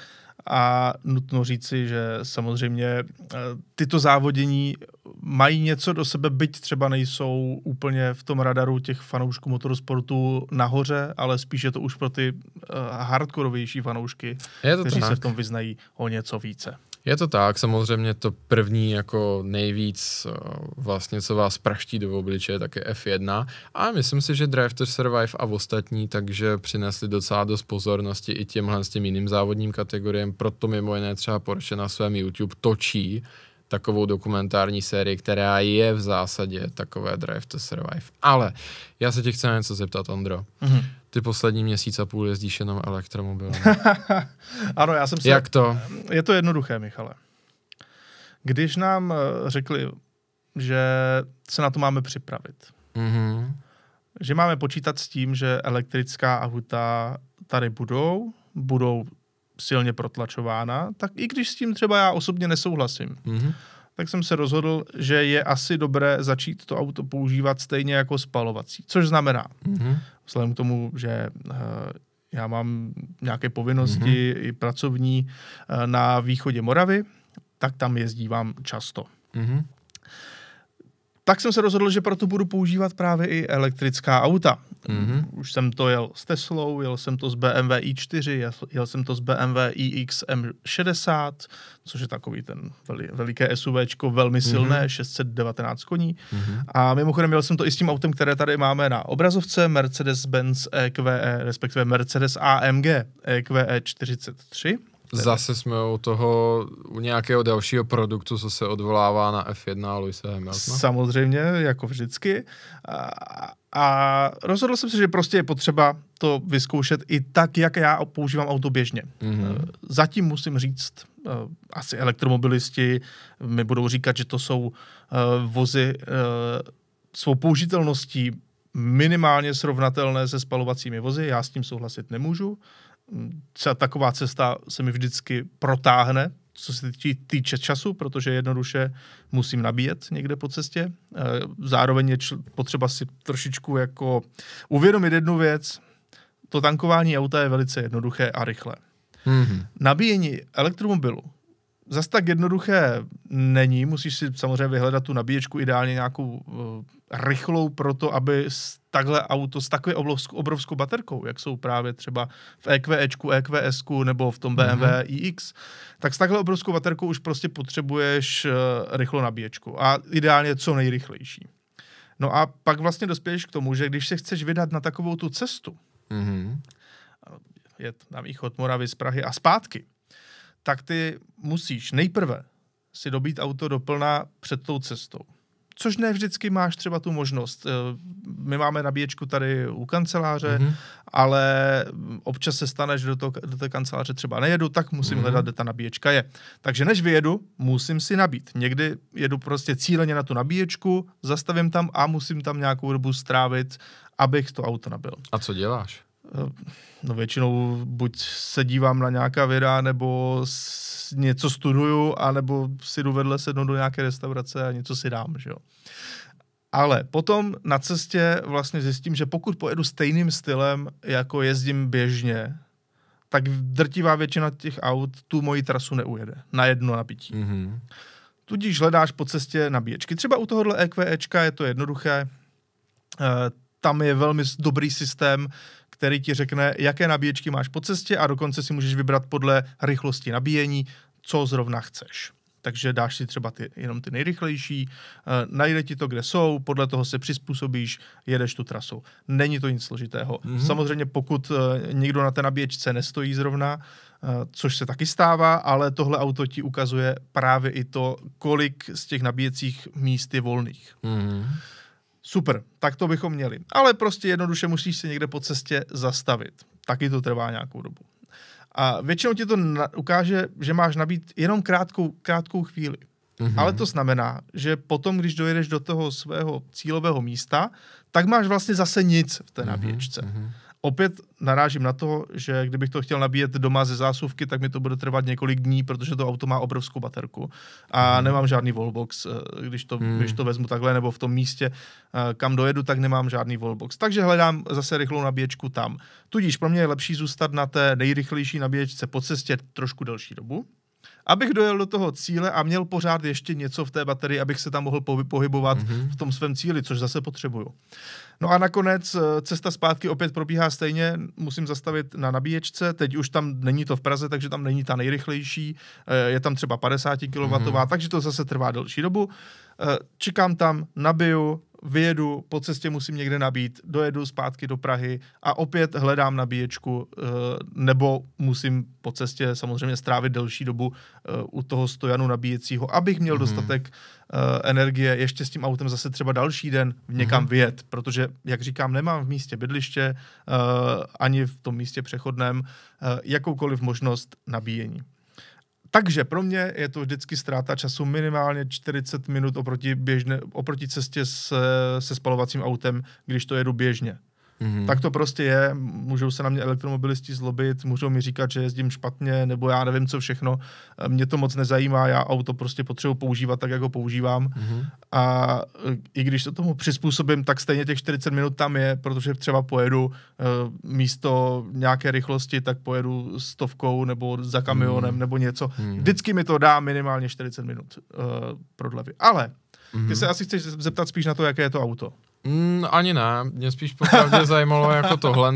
a nutno říci, že samozřejmě eh, tyto závodění mají něco do sebe, byť třeba nejsou úplně v tom radaru těch fanoušků motorsportu nahoře, ale spíš je to už pro ty eh, hardkorovější fanoušky, je to kteří tak. se v tom vyznají o něco více. Je to tak, samozřejmě to první jako nejvíc eh, vlastně, co vás praští do obličeje, tak je F1. A myslím si, že Drive to Survive a ostatní, takže přinesli docela dost pozornosti i těmhle s těm jiným závodním kategoriím, proto mimo jiné třeba Porsche na svém YouTube točí takovou dokumentární sérii, která je v zásadě takové Drive to Survive. Ale já se tě chci na něco zeptat, Ondro. Mm-hmm. Ty poslední měsíc a půl jezdíš jenom elektromobilem. ano, já jsem se... Jak to? Je to jednoduché, Michale. Když nám eh, řekli, že se na to máme připravit, mm-hmm. že máme počítat s tím, že elektrická auta tady budou, budou silně protlačována, tak i když s tím třeba já osobně nesouhlasím, mm-hmm. tak jsem se rozhodl, že je asi dobré začít to auto používat stejně jako spalovací, což znamená, mm-hmm. vzhledem k tomu, že uh, já mám nějaké povinnosti mm-hmm. i pracovní uh, na východě Moravy, tak tam jezdívám často. Mm-hmm tak jsem se rozhodl, že proto budu používat právě i elektrická auta. Mm-hmm. Už jsem to jel s Teslou, jel jsem to s BMW i4, jel jsem to s BMW iX M60, což je takový ten veli, veliké SUVčko, velmi mhm. silné, mm-hmm. 619 koní. Mm-hmm. A mimochodem jel jsem to i s tím autem, které tady máme na obrazovce, Mercedes-Benz EQE, e, respektive Mercedes AMG EQE 43. Zase jsme u toho, u nějakého dalšího produktu, co se odvolává na F1 a Luisa Hamiltona. Samozřejmě, jako vždycky. A, a rozhodl jsem se, že prostě je potřeba to vyzkoušet i tak, jak já používám auto běžně. Mm-hmm. Zatím musím říct, eh, asi elektromobilisti mi budou říkat, že to jsou eh, vozy svou použitelností minimálně srovnatelné se spalovacími vozy. Já s tím souhlasit nemůžu třeba taková cesta se mi vždycky protáhne, co se týče času, protože jednoduše musím nabíjet někde po cestě. Eh, zároveň je čl- potřeba si trošičku jako uvědomit jednu věc. To tankování auta je velice jednoduché a rychlé. Mm-hmm. Nabíjení elektromobilu zas tak jednoduché není. Musíš si samozřejmě vyhledat tu nabíječku, ideálně nějakou uh, rychlou to, aby takhle auto s takovou obrovskou, obrovskou baterkou, jak jsou právě třeba v EQEčku, EQSku nebo v tom BMW mm-hmm. iX, tak s takhle obrovskou baterkou už prostě potřebuješ uh, rychlo nabíječku a ideálně co nejrychlejší. No a pak vlastně dospěješ k tomu, že když se chceš vydat na takovou tu cestu, mm-hmm. jet na východ Moravy z Prahy a zpátky, tak ty musíš nejprve si dobít auto doplna před tou cestou což ne vždycky máš třeba tu možnost. Eh, my máme nabíječku tady u kanceláře, mm-hmm. ale občas se stane, že do, toho, do té kanceláře třeba nejedu, tak musím mm-hmm. hledat, kde ta nabíječka je. Takže než vyjedu, musím si nabít. Někdy jedu prostě cíleně na tu nabíječku, zastavím tam a musím tam nějakou dobu strávit, abych to auto nabil. A co děláš? Eh, no většinou buď se dívám na nějaká videa, nebo něco studuju, anebo si jdu vedle sednu do nějaké restaurace a něco si dám, že jo. Ale potom na cestě vlastně zjistím, že pokud pojedu stejným stylem, jako jezdím běžně, tak drtivá většina těch aut tu moji trasu neujede na jedno napití. Mm-hmm. Tudíž hledáš po cestě nabíječky. Třeba u tohohle EQEčka je to jednoduché, e, tam je velmi dobrý systém, který ti řekne, jaké nabíječky máš po cestě a dokonce si můžeš vybrat podle rychlosti nabíjení, co zrovna chceš. Takže dáš si třeba ty, jenom ty nejrychlejší, eh, najde ti to, kde jsou, podle toho se přizpůsobíš, jedeš tu trasu. Není to nic složitého. Mm-hmm. Samozřejmě, pokud eh, někdo na té nabíječce nestojí zrovna, eh, což se taky stává, ale tohle auto ti ukazuje právě i to, kolik z těch nabíjecích míst je volných. Mm-hmm. Super, tak to bychom měli. Ale prostě jednoduše musíš se někde po cestě zastavit. Taky to trvá nějakou dobu. A většinou ti to na- ukáže, že máš nabít jenom krátkou, krátkou chvíli. Mm-hmm. Ale to znamená, že potom, když dojedeš do toho svého cílového místa, tak máš vlastně zase nic v té mhm, nabíječce. Mm-hmm. Opět narážím na to, že kdybych to chtěl nabíjet doma ze zásuvky, tak mi to bude trvat několik dní, protože to auto má obrovskou baterku a hmm. nemám žádný volbox. Eh, když to, hmm. když to vezmu takhle, nebo v tom místě, eh, kam dojedu, tak nemám žádný volbox. Takže hledám zase rychlou nabíječku tam. Tudíž pro mě je lepší zůstat na té nejrychlejší nabíječce po cestě trošku delší dobu, abych dojel do toho cíle a měl pořád ještě něco v té baterii, abych se tam mohl pohybovat mm-hmm. v tom svém cíli, což zase potřebuju. No a nakonec eh, cesta zpátky opět probíhá stejně, musím zastavit na nabíječce, teď už tam není to v Praze, takže tam není ta nejrychlejší, eh, je tam třeba 50 kW, mm-hmm. takže to zase trvá delší dobu. Eh, čekám tam, nabiju, vyjedu, po cestě musím někde nabít, dojedu zpátky do Prahy a opět hledám nabíječku, eh, nebo musím po cestě samozřejmě strávit delší dobu eh, u toho stojanu nabíjecího, abych měl mhm. dostatek eh, energie ještě s tím autem zase třeba další den někam mhm. vyjet, protože, jak říkám, nemám v místě bydliště ani v tom místě přechodném jakoukoliv možnost nabíjení takže pro mě je to vždycky ztráta času minimálně 40 minut oproti, běžné, oproti cestě se, se spalovacím autem, když to jedu běžně. Mm-hmm. Tak to prostě je, můžou se na mě elektromobilisti zlobit, můžou mi říkat, že jezdím špatně, nebo já nevím co všechno. Eh, mě to moc nezajímá, já auto prostě potřebuji používat tak, jako používám. Mm-hmm. A eh, i když se tomu přizpůsobím, tak stejně těch 40 minut tam je, protože třeba pojedu eh, místo nějaké rychlosti, tak pojedu stovkou nebo za kamionem mm-hmm. nebo něco. Mm-hmm. Vždycky mi to dá minimálně 40 minut uh, prodlevy. Ale mm-hmm. se asi chceš zeptat spíš na to, jaké je to auto. Mm, ani ne, mě spíš popravdě zajímalo jako tohle.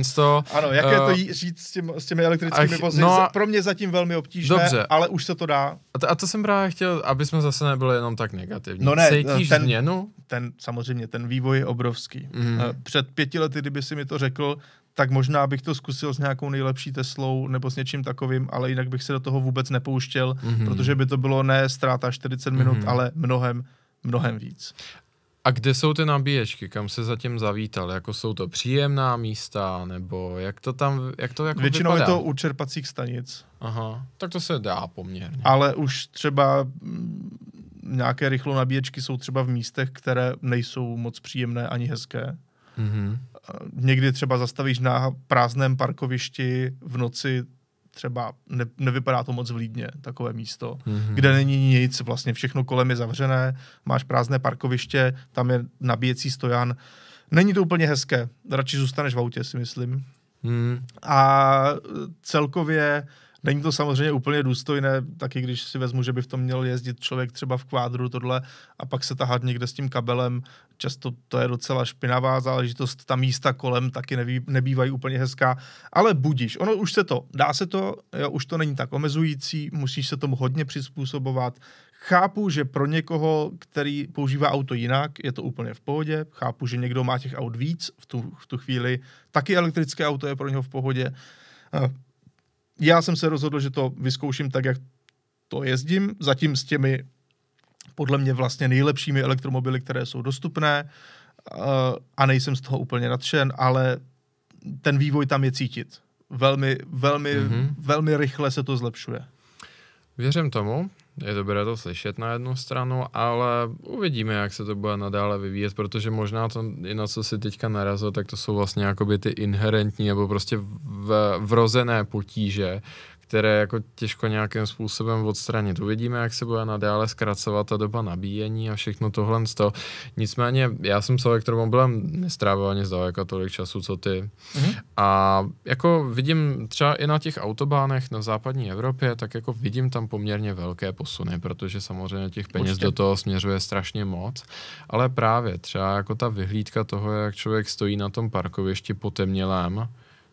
Ano, jak je to eh, říct s, těm, s těmi elektrickými ach, vozy? No, pro mě zatím velmi obtížné, dobře. ale už se to dá. A to, a to jsem právě chtěl, aby jsme zase nebyli jenom tak negativní. No ne, Cítíš ten, změnu? Ten, samozřejmě, ten vývoj je obrovský. Mm. Před pěti lety, kdyby si mi to řekl, tak možná bych to zkusil s nějakou nejlepší Teslou nebo s něčím takovým, ale jinak bych se do toho vůbec nepouštěl, mm-hmm. protože by to bylo ne ztráta 40 minut, mm-hmm. ale mnohem mnohem víc. A kde jsou ty nabíječky, kam se zatím zavítal? Jako jsou to příjemná místa, nebo jak to tam, jak to jako Většinou vypadá? je to u čerpacích stanic. Aha, tak to se dá poměrně. Ale už třeba mm, nějaké rychlo nabíječky jsou třeba v místech, které nejsou moc příjemné ani hezké. Mm-hmm. Někdy třeba zastavíš na prázdném parkovišti v noci třeba ne, nevypadá to moc vlídně, takové místo, mm-hmm. kde není nic, vlastně všechno kolem je zavřené, máš prázdné parkoviště, tam je nabíjecí stojan. Není to úplně hezké, radši zůstaneš v autě, si myslím. Mm. A celkově Není to samozřejmě úplně důstojné, taky když si vezmu, že by v tom měl jezdit člověk třeba v kvádru tohle a pak se tahat někde s tím kabelem. Často to je docela špinavá záležitost, ta místa kolem taky neví, nebývají úplně hezká, ale budíš. Ono už se to, dá se to, jo, už to není tak omezující, musíš se tomu hodně přizpůsobovat. Chápu, že pro někoho, který používá auto jinak, je to úplně v pohodě. Chápu, že někdo má těch aut víc v tu, v tu chvíli. Taky elektrické auto je pro něho v pohodě. Eh, já jsem se rozhodl, že to vyzkouším tak, jak to jezdím, zatím s těmi podle mě vlastně nejlepšími elektromobily, které jsou dostupné eh, a nejsem z toho úplně nadšen, ale ten vývoj tam je cítit. Velmi, velmi, mm-hmm. velmi rychle se to zlepšuje. Věřím tomu je dobré to slyšet na jednu stranu, ale uvidíme, jak se to bude nadále vyvíjet, protože možná to, na co si teďka narazil, tak to jsou vlastně jakoby ty inherentní nebo prostě v, vrozené potíže, které jako těžko nějakým způsobem odstranit. Uvidíme, jak se bude nadále zkracovat ta doba nabíjení a všechno tohle z toho. Nicméně já jsem s elektromobilem nestrávil ani jako tolik času, co ty. Mm-hmm. A jako vidím třeba i na těch autobánech na západní Evropě, tak jako vidím tam poměrně velké posuny, protože samozřejmě těch peněz Určitě. do toho směřuje strašně moc, ale právě třeba jako ta vyhlídka toho, jak člověk stojí na tom parkovišti potemnělém,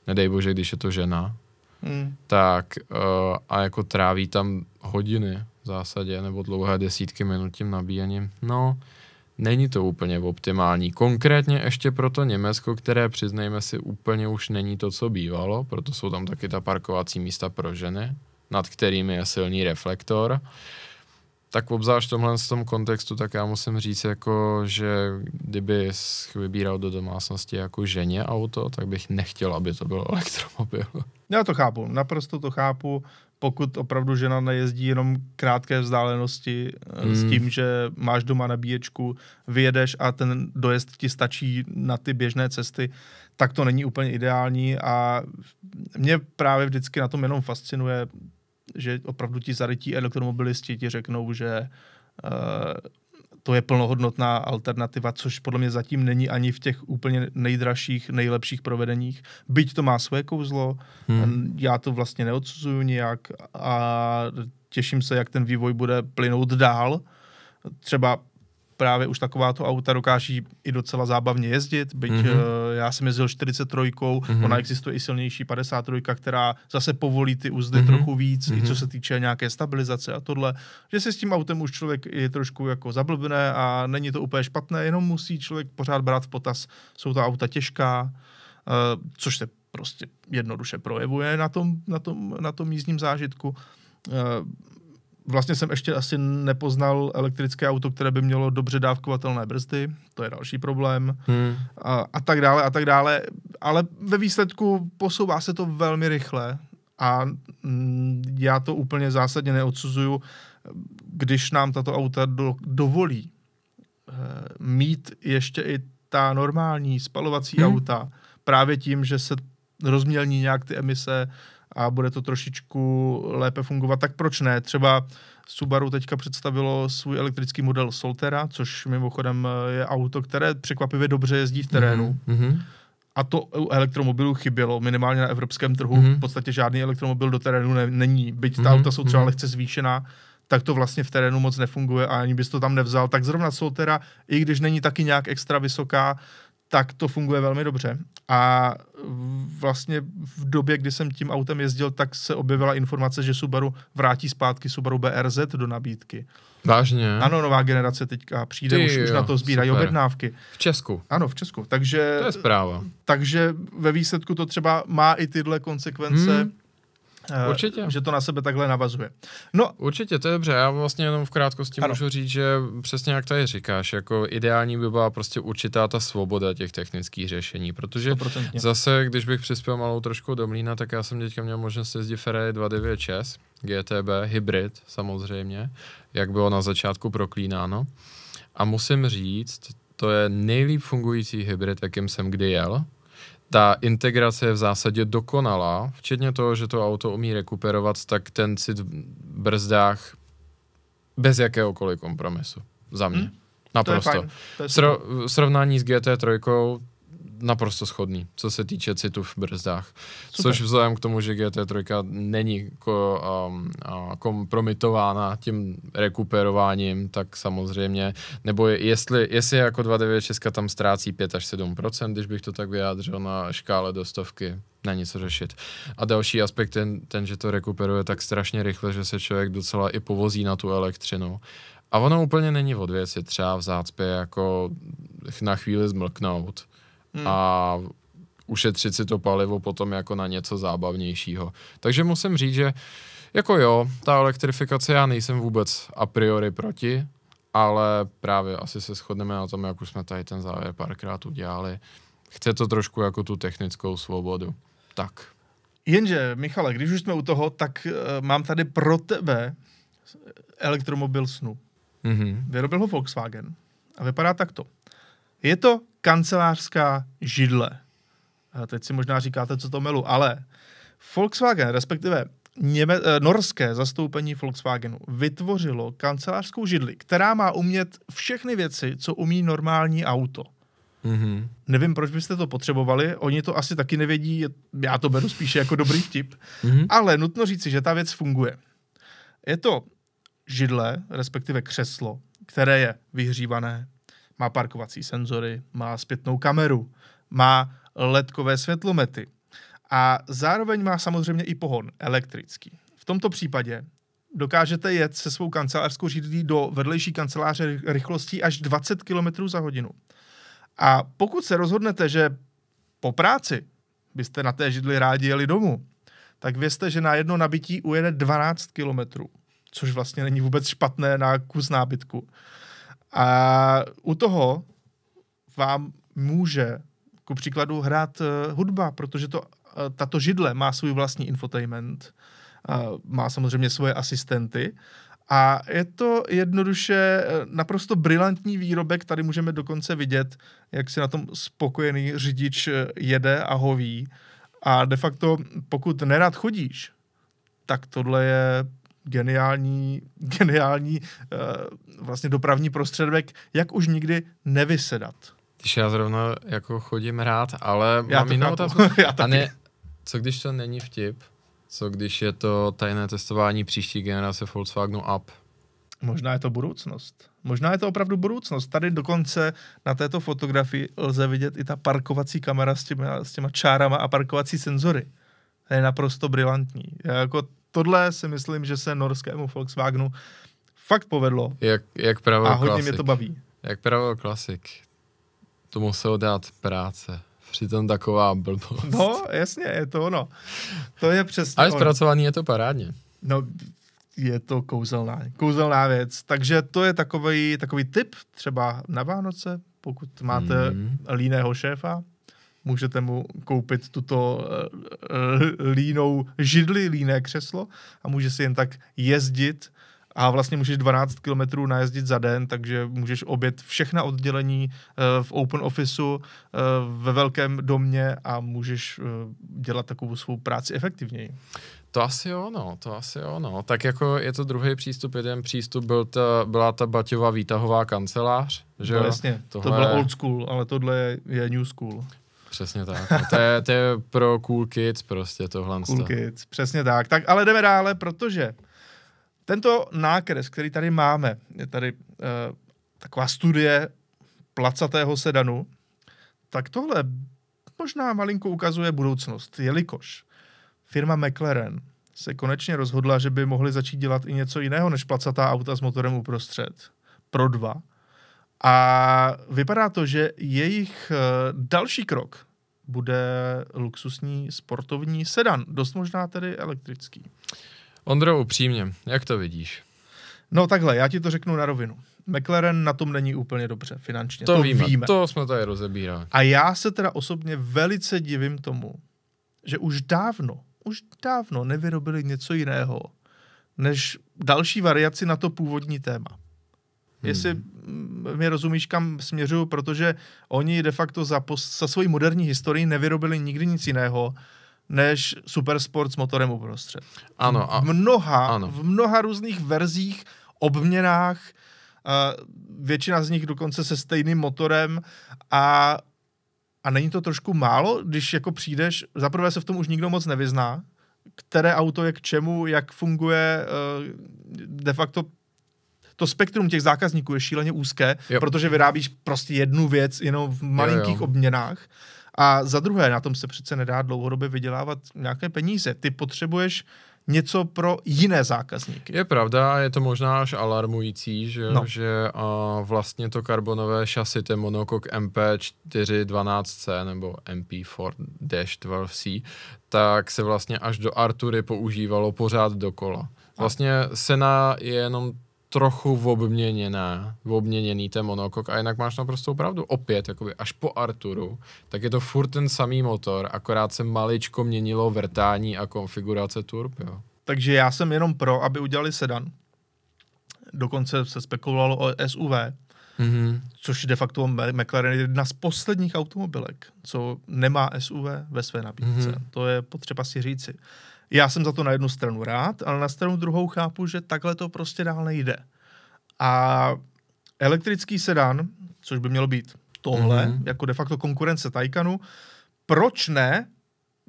nedej bože, když je to žena, hmm. tak uh, a jako tráví tam hodiny v zásadě, nebo dlouhé desítky minut tím nabíjením. No, není to úplně optimální. Konkrétně ještě pro to Německo, které přiznejme si úplně už není to, co bývalo, proto jsou tam taky ta parkovací místa pro ženy, nad kterými je silný reflektor. Tak obzvlášť v tomhle tom kontextu, tak já musím říct, jako, že kdyby vybíral do domácnosti jako ženě auto, tak bych nechtěl, aby to byl elektromobil. Já to chápu, naprosto to chápu, pokud opravdu žena nejezdí jenom krátké vzdálenosti eh, hmm. s tím, že máš doma nabíječku, vyjedeš a ten dojezd ti stačí na ty běžné cesty, tak to není úplně ideální a mě právě vždycky na tom jenom fascinuje, že opravdu ti zarytí elektromobilisti ti řeknou, že eh, to je plnohodnotná alternativa, což podle mě zatím není ani v těch úplně nejdražších, nejlepších provedeních. Byť to má své kouzlo, hmm. já to vlastně neodsuzuju nijak a těším se, jak ten vývoj bude plynout dál. Třeba právě už takováto auta dokáží i docela zábavně jezdit, byť mm-hmm. uh, já jsem jezdil 43, mm-hmm. ona existuje i silnější 53, která zase povolí ty úzdy mm-hmm. trochu víc, mm-hmm. i co mhm. se týče nějaké stabilizace a tohle, že si s tím autem už člověk je trošku jako zablbne a není to úplně špatné, jenom musí člověk pořád brát v potaz, jsou ta auta těžká, uh, což se prostě jednoduše projevuje na tom, na tom, na tom jízdním zážitku. Uh, Vlastně jsem ještě asi nepoznal elektrické auto, které by mělo dobře dávkovatelné brzdy, to je další problém, hmm. a, a tak dále, a tak dále. Ale ve výsledku posouvá se to velmi rychle a mm, já to úplně zásadně neodsuzuju, když nám tato auta do, dovolí e, mít ještě i ta normální spalovací hmm. auta, právě tím, že se rozmělní nějak ty emise, a bude to trošičku lépe fungovat, tak proč ne? Třeba Subaru teďka představilo svůj elektrický model Soltera, což mimochodem eh, je auto, které překvapivě dobře jezdí v mhm, terénu. Mm-hmm. A to u elektromobilů chybělo, minimálně na evropském trhu. Mm-hmm. V podstatě žádný elektromobil do terénu ne- není. Byť mm-hmm. ta mhm, auta jsou třeba mm-hmm. lehce zvýšená, tak to vlastně v terénu moc nefunguje a ani bys to tam nevzal. Tak zrovna Soltera, i když není taky nějak extra vysoká, tak to funguje velmi dobře. A vlastně v době, kdy jsem tím autem jezdil, tak se objevila informace, že Subaru vrátí zpátky Subaru BRZ do nabídky. Vážně? Ano, nová generace teďka přijde, Ty, už, jo, už na to sbírají objednávky. V Česku? Ano, v Česku. Takže, to je zpráva. Takže ve výsledku to třeba má i tyhle konsekvence, hmm Eh, Určitě. Že to na sebe takhle navazuje. No, Určitě, to je dobře. Já vlastně jenom v krátkosti ano. můžu říct, že přesně jak tady říkáš, jako ideální by byla prostě určitá ta svoboda těch technických řešení, protože 100%. zase, když bych přispěl malou trošku do mlína, tak já jsem teďka měl možnost jezdit Ferrari 296, GTB, hybrid samozřejmě, jak bylo na začátku proklínáno. A musím říct, to je nejlíp fungující hybrid, jakým jsem kdy jel ta integrace je v zásadě dokonalá, včetně toho, že to auto umí rekuperovat, tak ten cit v brzdách bez jakéhokoliv kompromisu. Za mě. Hmm. Naprosto. To je fajn. To je Sro- srovnání s GT3 naprosto schodný, co se týče citu v brzdách. Super. Což vzhledem k tomu, že GT3 není ko, um, kompromitována tím rekuperováním, tak samozřejmě, nebo jestli, jestli jako 296 tam ztrácí 5 až 7 když bych to tak vyjádřil na škále do stovky, není co řešit. A další aspekt ten, ten, že to rekuperuje tak strašně rychle, že se člověk docela i povozí na tu elektřinu. A ono úplně není od věci třeba v zácpě jako na chvíli zmlknout hmm. a ušetřit si to palivo potom jako na něco zábavnějšího. Takže musím říct, že jako jo, ta elektrifikace já nejsem vůbec a priori proti, ale právě asi se shodneme na tom, jak už jsme tady ten závěr párkrát udělali. Chce to trošku jako tu technickou svobodu. Tak. Jenže, Michale, když už jsme u toho, tak uh, mám tady pro tebe elektromobil snu. Mm-hmm. Vyrobil ho Volkswagen a vypadá takto. Je to kancelářská židle. A teď si možná říkáte, co to melu, ale Volkswagen, respektive Něme- eh, norské zastoupení Volkswagenu vytvořilo kancelářskou židli, která má umět všechny věci, co umí normální auto. Mm-hmm. Nevím, proč byste to potřebovali, oni to asi taky nevědí, já to beru spíše jako dobrý tip, mm-hmm. ale nutno říci, že ta věc funguje. Je to židle, respektive křeslo, které je vyhřívané, má parkovací senzory, má zpětnou kameru, má ledkové světlomety a zároveň má samozřejmě i pohon elektrický. V tomto případě dokážete jet se svou kancelářskou řídlí do vedlejší kanceláře rychlostí až 20 km za hodinu. A pokud se rozhodnete, že po práci byste na té židli rádi jeli domů, tak vězte, že na jedno nabití ujede 12 kilometrů, což vlastně není vůbec špatné na kus nábytku. A u toho vám může ku příkladu hrát uh, hudba, protože to, uh, tato židle má svůj vlastní infotainment, uh, má samozřejmě svoje asistenty a je to jednoduše eh, naprosto brilantní výrobek. Tady můžeme dokonce vidět, jak si na tom spokojený řidič jede a hoví. A de facto, pokud nerad chodíš, tak tohle je geniální, geniální uh, vlastně dopravní prostředek, jak už nikdy nevysedat. Když já zrovna jako chodím rád, ale já mám jinou otázku. A ne, co když to není vtip? Co když je to tajné testování příští generace Volkswagenu Up? Možná je to budoucnost. Možná je to opravdu budoucnost. Tady dokonce na této fotografii lze vidět i ta parkovací kamera s těma, s těma čárama a parkovací senzory. To je naprosto brilantní. Já jako tohle si myslím, že se norskému Volkswagenu fakt povedlo. Jak, jak klasik. A hodně klasik. mě to baví. Jak pravo klasik. To musel dát práce. Přitom taková blbost. No, jasně, je to ono. To je přesně Ale zpracovaný ono. je to parádně. No, je to kouzelná, kouzelná věc. Takže to je takový, takový tip třeba na Vánoce, pokud máte mm. líného šéfa, můžete mu koupit tuto uh, línou židli, líné křeslo a může si jen tak jezdit a vlastně můžeš 12 kilometrů najezdit za den, takže můžeš obět všechna oddělení eh, v open officeu ve velkém domě a můžeš dělat takovou svou práci efektivněji. To asi ono, to asi ono. Tak jako je to druhý přístup, jeden přístup byl ta, byla ta Baťová výtahová kancelář, že no, jasně, tohle... to bylo old school, ale tohle je new school. Přesně tak. to, je, to je pro cool kids prostě tohle. Cool kids, přesně tak. Tak ale jdeme dále, protože tento nákres, který tady máme, je tady uh, taková studie placatého sedanu, tak tohle možná malinko ukazuje budoucnost, jelikož firma McLaren se konečně rozhodla, že by mohli začít dělat i něco jiného než placatá auta s motorem uprostřed. Pro dva. A vypadá to, že jejich eh, další krok bude luxusní sportovní sedan, dost možná tedy elektrický. Ondro, upřímně, jak to vidíš? No takhle, já ti to řeknu na rovinu. McLaren na tom není úplně dobře finančně. To, to víme, víme. To jsme tady rozebírali. A já se teda osobně velice divím tomu, že už dávno, už dávno nevyrobili něco jiného, než další variaci na to původní téma. Jestli hmm. mi rozumíš, kam směřuju, protože oni de facto za, za svoji moderní historii nevyrobili nikdy nic jiného, než supersport s motorem uprostřed. Ano. A... V, mnoha, ano. v mnoha různých verzích, obměnách, a většina z nich dokonce se stejným motorem a a není to trošku málo, když jako přijdeš, zaprvé se v tom už nikdo moc nevyzná, které auto je k čemu, jak funguje, eh, de facto to spektrum těch zákazníků je šíleně úzké, jo. protože vyrábíš prostě jednu věc jenom v malinkých jo, jo. obměnách. A za druhé, na tom se přece nedá dlouhodobě vydělávat nějaké peníze. Ty potřebuješ něco pro jiné zákazníky. Je pravda, je to možná až alarmující, že, no. že a vlastně to karbonové šasy, ten monokok MP412C nebo MP4-12C, tak se vlastně až do Artury používalo pořád dokola. Vlastně Sena je jenom trochu obměněné, obměněný ten monokok a jinak máš naprosto pravdu. Opět, jakoby až po Arturu, tak je to furt ten samý motor, akorát se maličko měnilo vrtání a konfigurace turb, jo. Takže já jsem jenom pro, aby udělali sedan. Dokonce se spekulovalo o SUV, mm-hmm. což de facto McLaren je jedna z posledních automobilek, co nemá SUV ve své nabídce. Mm-hmm. To je potřeba si říci. Uh, já jsem za to na jednu stranu rád, ale na stranu druhou chápu, že takhle to prostě dál nejde. A elektrický sedan, což by mělo být tohle, mm-hmm. jako de facto konkurence Taycanu, proč ne?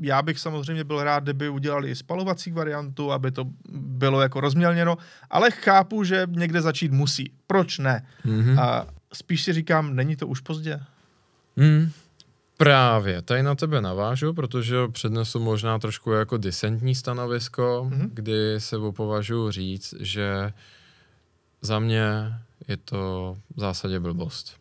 Já bych samozřejmě byl rád, kdyby udělali i spalovací variantu, aby to bylo jako rozmělněno, ale chápu, že někde začít musí. Proč ne? Mm-hmm. A spíš si říkám, není to už pozdě? Mm, Právě, tady na tebe navážu, protože přednesu možná trošku jako disentní stanovisko, mm-hmm. kdy se opovažuji říct, že za mě je to v zásadě blbost.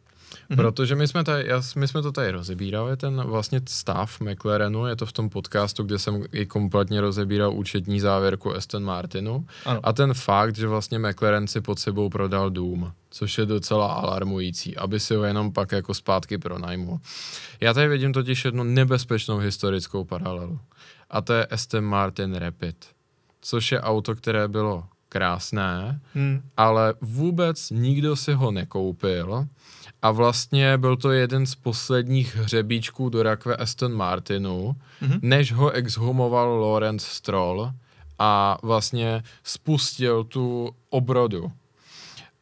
Mm-hmm. Protože my jsme, tady, my jsme to tady rozebírali, ten vlastně stav McLarenu, je to v tom podcastu, kde jsem i kompletně rozebíral účetní závěrku Aston Martinu ano. a ten fakt, že vlastně McLaren si pod sebou prodal dům, což je docela alarmující, aby si ho jenom pak jako zpátky pronajmul. Já tady vidím totiž jednu nebezpečnou historickou paralelu a to je Aston Martin Rapid, což je auto, které bylo krásné, hmm. ale vůbec nikdo si ho nekoupil a vlastně byl to jeden z posledních hřebíčků do rakve Aston Martinu, mm-hmm. než ho exhumoval Lawrence Stroll a vlastně spustil tu obrodu.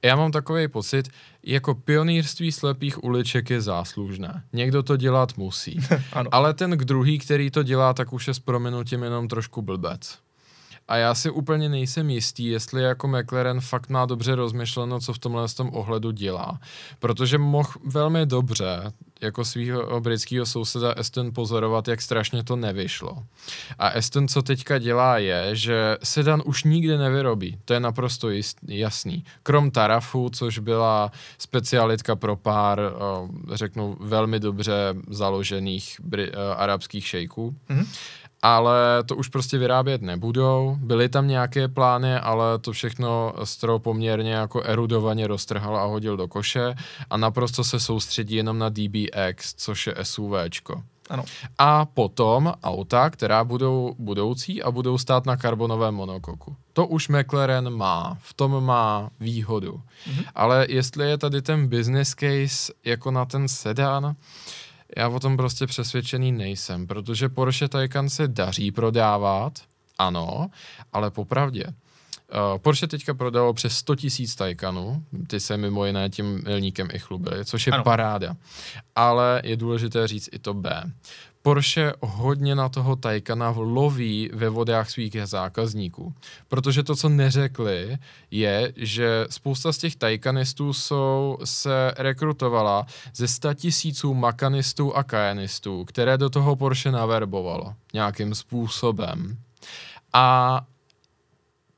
Já mám takový pocit, jako pionýrství slepých uliček je záslužné. Někdo to dělat musí. Ale ten k druhý, který to dělá, tak už je s prominutím jenom trošku blbec. A já si úplně nejsem jistý, jestli jako McLaren fakt má dobře rozmyšleno, co v tomhle tom ohledu dělá. Protože mohl velmi dobře jako svého britského souseda Aston pozorovat, jak strašně to nevyšlo. A Aston, co teďka dělá, je, že sedan už nikdy nevyrobí. To je naprosto jist, jasný. Krom Tarafu, což byla specialitka pro pár, eh, řeknu, velmi dobře založených bri- eh, arabských šejků. Mm-hmm ale to už prostě vyrábět nebudou. Byly tam nějaké plány, ale to všechno Stro poměrně jako erudovaně roztrhal a hodil do koše a naprosto se soustředí jenom na DBX, což je SUVčko. Ano. A potom auta, která budou budoucí a budou stát na karbonovém monokoku. To už McLaren má, v tom má výhodu. Mhm. Ale jestli je tady ten business case jako na ten sedan, já o tom prostě přesvědčený nejsem, protože Porsche Taycan se daří prodávat, ano, ale popravdě. Uh, Porsche teďka prodalo přes 100 tisíc Taycanů, ty se mimo jiné tím milníkem i chlubili, což je ano. paráda. Ale je důležité říct i to B. Porsche hodně na toho Taycana loví ve vodách svých zákazníků, protože to, co neřekli, je, že spousta z těch Taycanistů jsou, se rekrutovala ze 100 tisíců Makanistů a Kajanistů, které do toho Porsche naverbovalo nějakým způsobem. A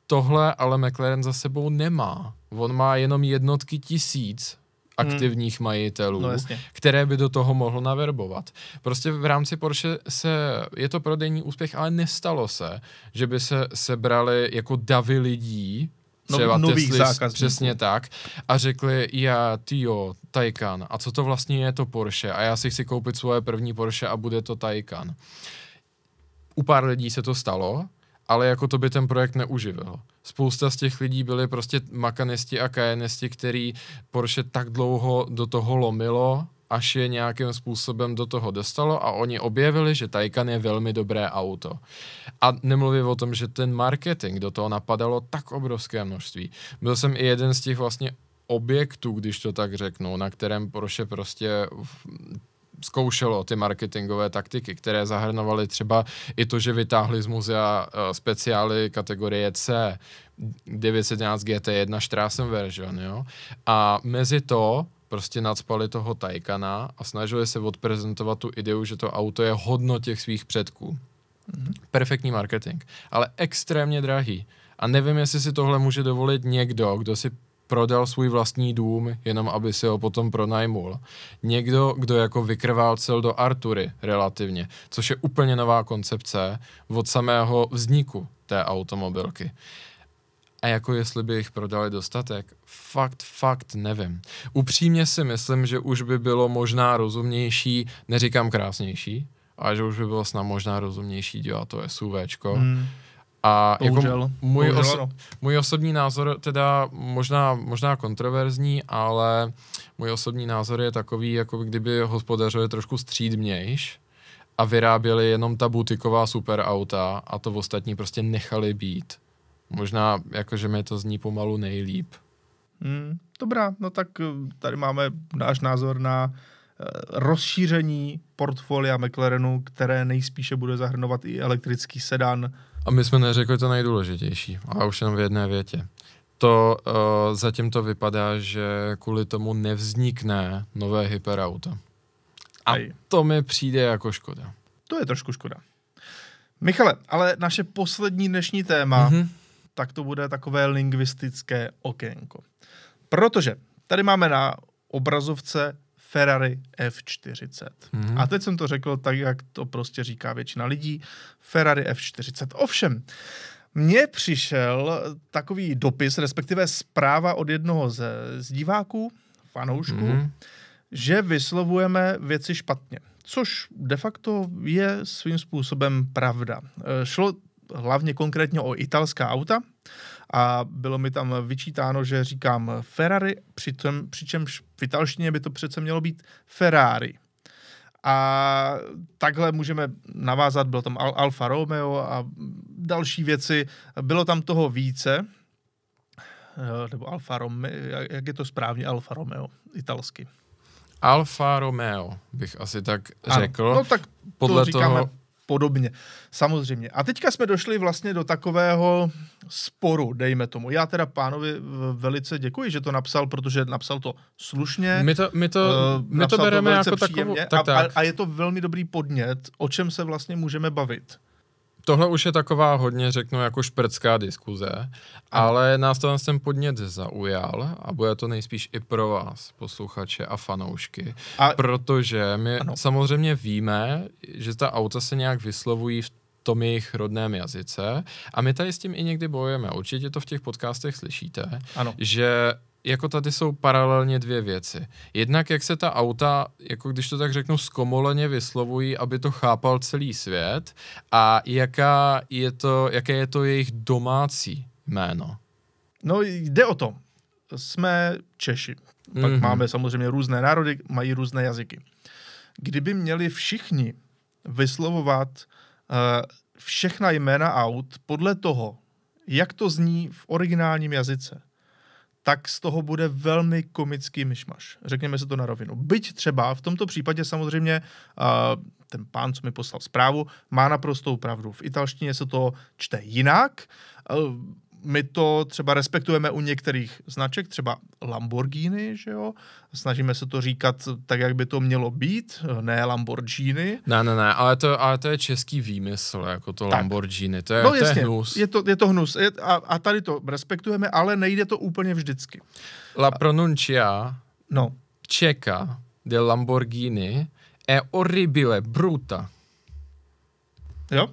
tohle ale McLaren za sebou nemá. On má jenom jednotky tisíc Hmm. aktivních hmm. majitelů, no, které by do toho mohl naverbovat. Prostě v rámci Porsche se, je to prodejní úspěch, ale nestalo se, že by se sebrali jako davy lidí, no, třeba no, nových Tesla, zákazníků. přesně tak, a řekli, já, tyjo, Taycan, a co to vlastně je to Porsche? A já si chci koupit svoje první Porsche a bude to Taycan. U pár lidí se to stalo, ale jako to by ten projekt neuživil. Spousta z těch lidí byli prostě makanisti a kajenisti, který Porsche tak dlouho do toho lomilo, až je nějakým způsobem do toho dostalo a oni objevili, že Taycan je velmi dobré auto. A nemluvím o tom, že ten marketing do toho napadalo tak obrovské množství. Byl jsem i jeden z těch vlastně objektů, když to tak řeknu, na kterém Porsche prostě zkoušelo ty marketingové taktiky, které zahrnovaly třeba i to, že vytáhli z muzea eh, speciály kategorie C, 911 GT1 version, jo. A mezi to prostě nadspali toho Taycana a snažili se odprezentovat tu ideu, že to auto je hodno těch svých předků. Mm-hmm. Perfektní marketing, ale extrémně drahý. A nevím, jestli si tohle může dovolit někdo, kdo si prodal svůj vlastní dům, jenom aby si ho potom pronajmul. Někdo, kdo jako vykrvál cel do Artury relativně, což je úplně nová koncepce od samého vzniku té automobilky. A jako jestli by jich prodali dostatek, fakt, fakt nevím. Upřímně si myslím, že už by bylo možná rozumnější, neříkám krásnější, ale že už by bylo snad možná rozumnější dělat to SUVčko. Hmm a jako můj, oso- můj osobní názor, teda možná, možná kontroverzní, ale můj osobní názor je takový, jako kdyby hospodařili trošku střídmějš a vyráběli jenom ta butiková superauta a to ostatní prostě nechali být. Možná, jakože mi to zní pomalu nejlíp. Hmm, dobrá, no tak eh, tady máme náš názor na eh, rozšíření portfolia McLarenu, které nejspíše bude zahrnovat i elektrický sedan, a my jsme neřekli to nejdůležitější, ale už jenom v jedné větě. To uh, zatím to vypadá, že kvůli tomu nevznikne nové hyperauto. A Aj. to mi přijde jako škoda. To je trošku škoda. Michale, ale naše poslední dnešní téma, mm-hmm. tak to bude takové lingvistické okénko. Protože tady máme na obrazovce Ferrari F40. Mm-hmm. A teď jsem to řekl tak, jak to prostě říká většina lidí. Ferrari F40. Ovšem, mně přišel takový dopis, respektive zpráva od jednoho z, z diváků, fanoušků, mm-hmm. že vyslovujeme věci špatně. Což de facto je svým způsobem pravda. E, šlo hlavně konkrétně o italská auta, a bylo mi tam vyčítáno, že říkám Ferrari, přičem, přičemž v italštině by to přece mělo být Ferrari. A takhle můžeme navázat, bylo tam Al- Alfa Romeo a další věci, bylo tam toho více, eh, nebo Alfa Romeo, jak je to správně Alfa Romeo italsky? Alfa Romeo bych asi tak ano. řekl. No tak podle říkáme toho, podobně. Samozřejmě. A teďka jsme došli vlastně do takového sporu, dejme tomu. Já teda pánovi velice děkuji, že to napsal, protože napsal to slušně. My to, my to, uh, my to bereme to jako příjemně, takovou... Tak, tak. A, a je to velmi dobrý podnět, o čem se vlastně můžeme bavit tohle už je taková hodně, řeknu, jako šprcká diskuze, ale nás to ten podnět zaujal a bude to nejspíš i pro vás, posluchače a fanoušky, a... protože my ano. samozřejmě víme, že ta auta se nějak vyslovují v tom jejich rodném jazyce. A my tady s tím i někdy bojujeme. Určitě to v těch podcastech slyšíte, ano. že jako tady jsou paralelně dvě věci. Jednak, jak se ta auta, jako když to tak řeknu, zkomoleně vyslovují, aby to chápal celý svět a jaká je to, jaké je to jejich domácí jméno. No jde o to. Jsme Češi. Pak mm-hmm. máme samozřejmě různé národy, mají různé jazyky. Kdyby měli všichni vyslovovat uh, všechna jména aut podle toho, jak to zní v originálním jazyce, tak z toho bude velmi komický myšmaš. Řekněme se to na rovinu. Byť třeba v tomto případě samozřejmě uh, ten pán, co mi poslal zprávu, má naprostou pravdu. V italštině se to čte jinak. Uh, my to třeba respektujeme u některých značek, třeba Lamborghini, že jo? Snažíme se to říkat tak, jak by to mělo být, ne Lamborghini. Ne, ne, ne, ale to, ale to je český výmysl, jako to tak. Lamborghini, to je, no, to jasně, je hnus. Je to, je to hnus je, a, a tady to respektujeme, ale nejde to úplně vždycky. La pronuncia no. Čeka de Lamborghini è orribile, bruta. Jo?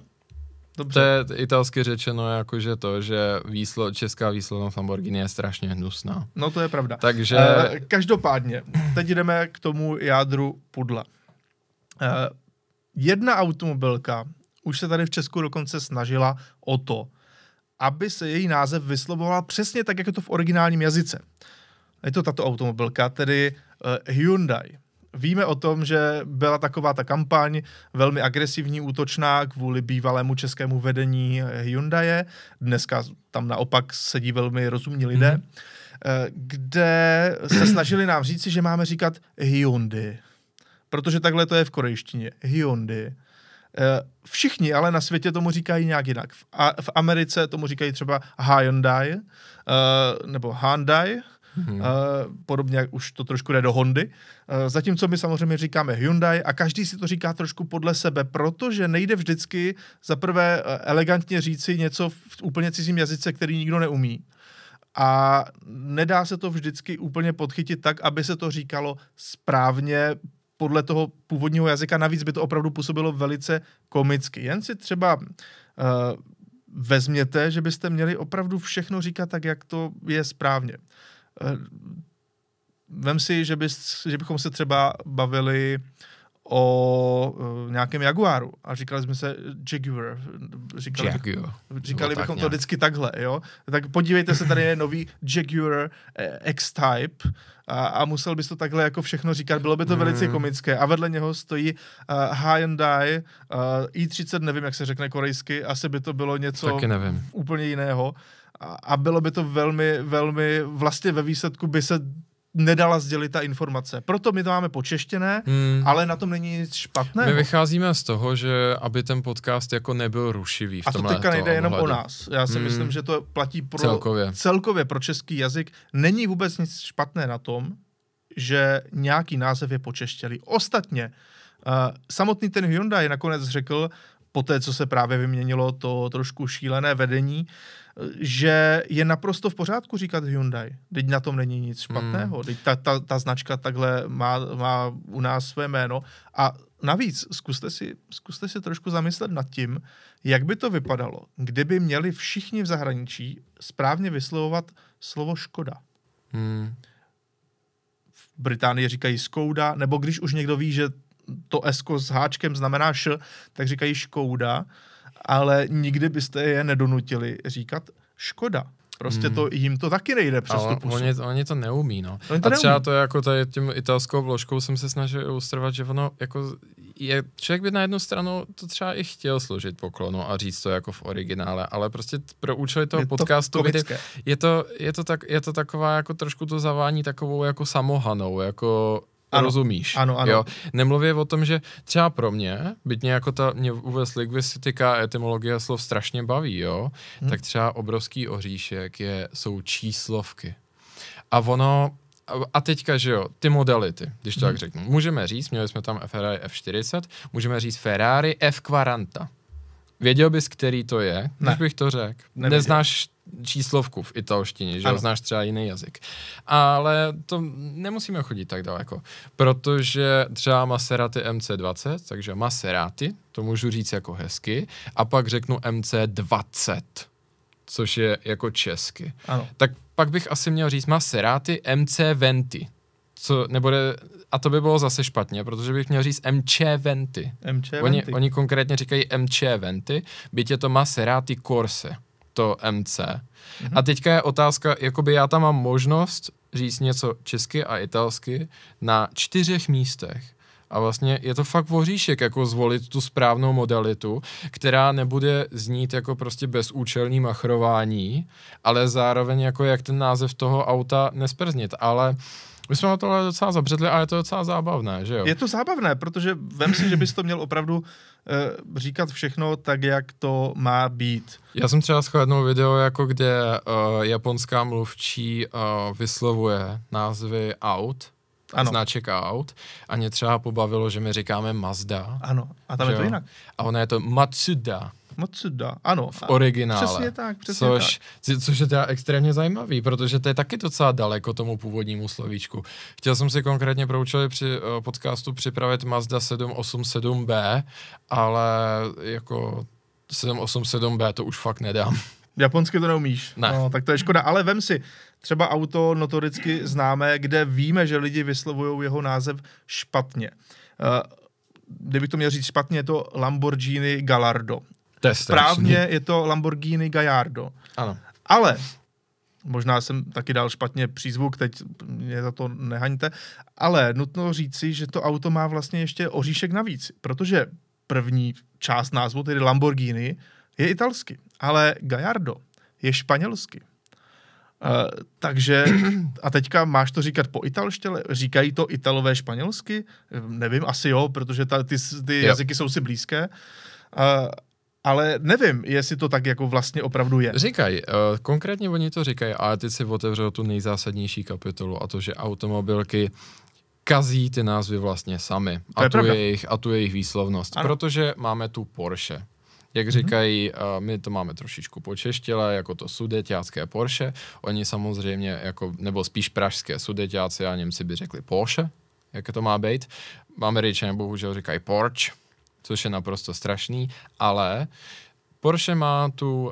Dobře. To je italsky řečeno jakože to, že výslo, česká výslovnost Lamborghini je strašně hnusná. No to je pravda. Takže... E, každopádně, teď jdeme k tomu jádru pudla. E, jedna automobilka už se tady v Česku dokonce snažila o to, aby se její název vyslovoval přesně tak, jak je to v originálním jazyce. Je to tato automobilka, tedy uh, Hyundai. Víme o tom, že byla taková ta kampaň velmi agresivní, útočná kvůli bývalému českému vedení Hyundai. Dneska tam naopak sedí velmi rozumní lidé, mm-hmm. kde se snažili nám říci, že máme říkat Hyundai. Protože takhle to je v korejštině. Hyundai. Eh, všichni ale na světě tomu říkají nějak jinak. V, a, v Americe tomu říkají třeba Hyundai eh, nebo Hyundai, Hmm. Podobně jak už to trošku jde do Hondy. Eh, zatímco my samozřejmě říkáme Hyundai a každý si to říká trošku podle sebe, protože nejde vždycky za prvé eh, elegantně říci něco v úplně cizím jazyce, který nikdo neumí. A nedá se to vždycky úplně podchytit tak, aby se to říkalo správně podle toho původního jazyka. Navíc by to opravdu působilo velice komicky. Jen si třeba uh, vezměte, že byste měli opravdu všechno říkat tak, jak to je správně. Eh, vem si, že, bys, že bychom se třeba bavili o eh, nějakém Jaguaru a říkali jsme se Jaguar. Říkali, Jaguar. říkali bychom tak to vždycky takhle, jo. Tak podívejte se, tady je nový Jaguar eh, X-Type a, a musel bys to takhle jako všechno říkat, bylo by to mm. velice hmm. komické. A vedle něho stojí uh, Hyundai uh, i30, nevím, jak se řekne korejsky, asi by to bylo něco Taky nevím. úplně jiného. A, bylo by to velmi, velmi, vlastně ve výsledku by se nedala sdělit ta informace. Proto my to máme počeštěné, hmm. ale na tom není nic špatného. My vycházíme z toho, že aby ten podcast jako nebyl rušivý v A to teďka nejde jenom ohledu. o nás. Já si hmm. myslím, že to platí pro celkově. celkově pro český jazyk. Není vůbec nic špatné na tom, že nějaký název je počeštělý. Ostatně, uh, samotný ten Hyundai nakonec řekl, po té, co se právě vyměnilo to trošku šílené vedení, uh, že je naprosto v pořádku říkat Hyundai. Teď na tom není nic hmm. špatného. Teď ta, ta, ta značka takhle má, má u nás své jméno. A navíc zkuste si, zkuste si trošku zamyslet nad tím, jak by to vypadalo, kdyby měli všichni v zahraničí správně vyslovovat slovo škoda. Hmm. V Británii říkají Skoda, nebo když už někdo ví, že to S s háčkem znamená Š, tak říkají Škouda. Uh, ale nikdy byste je nedonutili říkat škoda. Prostě hmm. to, jim to taky nejde přes Ale tu pusu. Oni, oni to neumí, no. Oni to a třeba neumí. to je jako tady tím italskou vložkou jsem se snažil ilustrovat, že ono jako je, člověk by na jednu stranu to třeba i chtěl složit poklonu a říct to jako v originále, ale prostě pro účely toho je podcastu to je, to, je, to tak, je to taková jako trošku to zavání takovou jako samohanou, jako ano, rozumíš. Ano, ano. Jo? Nemluvě o tom, že třeba pro mě, byť mě jako ta, mě vůbec lingvistika a etymologie slov strašně baví, jo, hmm. tak třeba obrovský oříšek je, jsou číslovky. A ono, a teďka, že jo, ty modality, když to hmm. tak řeknu. Můžeme říct, měli jsme tam Ferrari F40, můžeme říct Ferrari F40. Věděl bys, který to je? Ne. Když bych to řekl. Neznáš číslovku v italštině, že ano. znáš třeba jiný jazyk. Ale to nemusíme chodit tak daleko, protože třeba Maserati MC20, takže Maserati, to můžu říct jako hezky, a pak řeknu MC20, což je jako česky. Ano. Tak pak bych asi měl říct Maserati MC20 co nebude, a to by bylo zase špatně, protože bych měl říct MC Venti. MC Venty. Oni, oni konkrétně říkají MC Venti, byť je to Maserati Corse, to MC. Mm-hmm. A teďka je otázka, jakoby já tam mám možnost říct něco česky a italsky na čtyřech místech. A vlastně je to fakt voříšek, jako zvolit tu správnou modalitu, která nebude znít jako prostě bezúčelný machrování, ale zároveň jako jak ten název toho auta nesprznit. Ale uh, my jsme na tohle docela zabředli, ale je to docela zábavné, že jo? Je to zábavné, protože vem si, že bys to měl opravdu uh, říkat všechno tak, jak to má být. Já jsem třeba shlednul video, jako kde uh, japonská mluvčí uh, vyslovuje názvy aut, ano. značek aut a mě třeba pobavilo, že my říkáme Mazda. Ano, a tam je to jinak. A ona je to Matsuda. Matsuda, ano. V originále. Přesně tak, přesně což, tak. Což je teda extrémně zajímavý, protože to je taky docela daleko tomu původnímu slovíčku. Chtěl jsem si konkrétně pro účely při uh, podcastu připravit Mazda 787B, ale jako 787B to už fakt nedám. Japonsky to neumíš. Ne. No, tak to je škoda, ale vem si, třeba auto notoricky známe, kde víme, že lidi vyslovují jeho název špatně. Uh, kdybych to měl říct špatně, je to Lamborghini Gallardo. To je Právně je to Lamborghini Gallardo. Ano. Ale možná jsem taky dal špatně přízvuk, teď mě za to nehaňte, ale nutno říci, že to auto má vlastně ještě oříšek navíc, protože první část názvu, tedy Lamborghini, je italsky, ale Gallardo je španělsky. Uh, takže, a teďka máš to říkat po italštěle? říkají to italové španělsky? Nevím, asi jo, protože ta, ty, ty yep. jazyky jsou si blízké. Uh, ale nevím, jestli to tak jako vlastně opravdu je. Říkají, uh, eh, konkrétně oni to říkají, ale teď si otevřel tu nejzásadnější kapitolu a to, že automobilky kazí ty názvy vlastně sami. a tu, je jejich, a tu je jejich výslovnost. Ano. Protože máme tu Porsche. Jak mhm. říkají, mm-hmm. uh, my to máme trošičku počeštěle, jako to sudeťácké Porsche. Oni samozřejmě, jako, nebo spíš pražské sudeťáci a Němci by řekli Porsche, jak to má být. Máme Američané bohužel říkají Porsche což je naprosto strašný, ale Porsche má tu uh,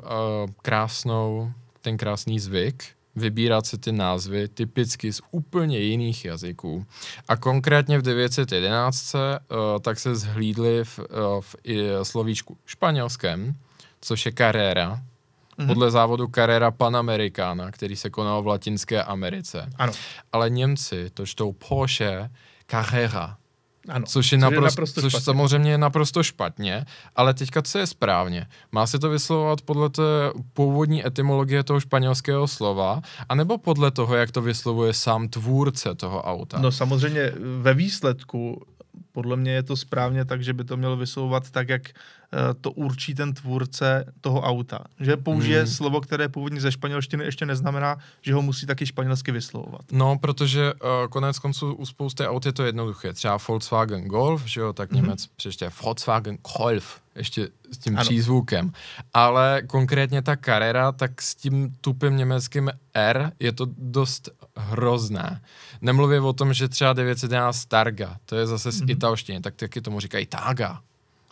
krásnou, ten krásný zvyk, vybírat se ty názvy typicky z úplně jiných jazyků. A konkrétně v 911 uh, eh, tak se zhlídli v, uh, v slovíčku španělském, což je Carrera, mm-hmm. podle závodu Carrera Panamericana, který se konal v Latinské Americe. Ano. Ale Němci to čtou Porsche Carrera. Ano, což je, což naprosto, je naprosto což samozřejmě je naprosto špatně, ale teďka co je správně? Má se to vyslovovat podle té původní etymologie toho španělského slova, anebo podle toho, jak to vyslovuje sám tvůrce toho auta? No samozřejmě ve výsledku podle mě je to správně tak, že by to mělo vysouvat tak, jak eh, to určí ten tvůrce toho auta. Že použije hmm. slovo, které původně ze španělštiny ještě neznamená, že ho musí taky španělsky vyslovovat. No, protože uh, konec konců u spousty aut je to jednoduché. Třeba Volkswagen Golf, že jo, tak hmm. Němec Volkswagen Golf, ještě s tím ano. přízvukem. Ale konkrétně ta karera, tak s tím tupým německým R je to dost hrozné. Nemluvím o tom, že třeba 911 Targa, to je zase mm-hmm. italštiny, tak taky tomu říkají Targa.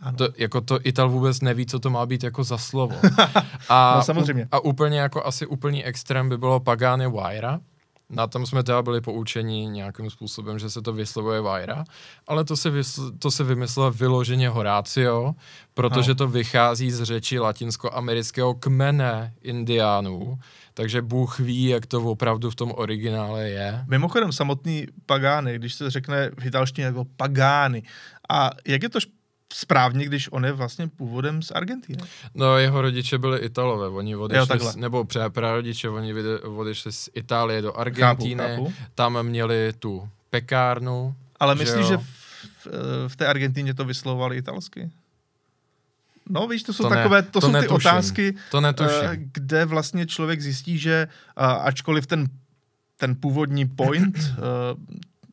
Ano. To, jako to Ital vůbec neví, co to má být jako za slovo. A, no, samozřejmě. a úplně jako asi úplný extrém by bylo Pagane Wira, na tom jsme teda byli poučeni nějakým způsobem, že se to vyslovuje Vajra, ale to se, vysl- to se vymyslel vyloženě Horácio, protože no. to vychází z řeči latinskoamerického kmene indiánů, takže Bůh ví, jak to opravdu v tom originále je. Mimochodem samotný pagány, když se řekne v italštině jako pagány, a jak je to šp- správně, když on je vlastně původem z Argentiny. No, jeho rodiče byli Italové, oni odešli, jo, z, nebo prarodiče, oni odešli z Itálie do Argentiny, tam měli tu pekárnu. Ale že myslíš, jo? že v, eh, v té Argentině to vyslovovali italsky? No, víš, to jsou to takové, ne, to, to jsou netuším, ty otázky, to netuším. Eh, kde vlastně člověk zjistí, že eh, ačkoliv ten, ten původní point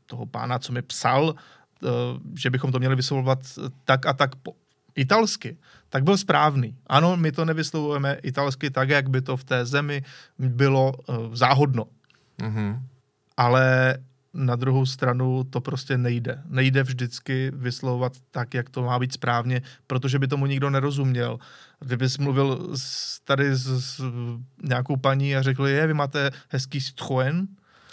toho pána, co mi psal, Eh, že bychom to měli vyslovovat tak a tak po italsky, tak byl správný. Ano, my to nevyslovujeme italsky tak, jak by to v té zemi bylo eh, záhodno. Mm-hmm. Ale na druhou stranu to prostě nejde. Nejde vždycky vyslovovat tak, jak to má být správně, protože by tomu nikdo nerozuměl. Kdybys mluvil s, tady s, s nějakou paní a řekl, je, vy máte hezký Citroën,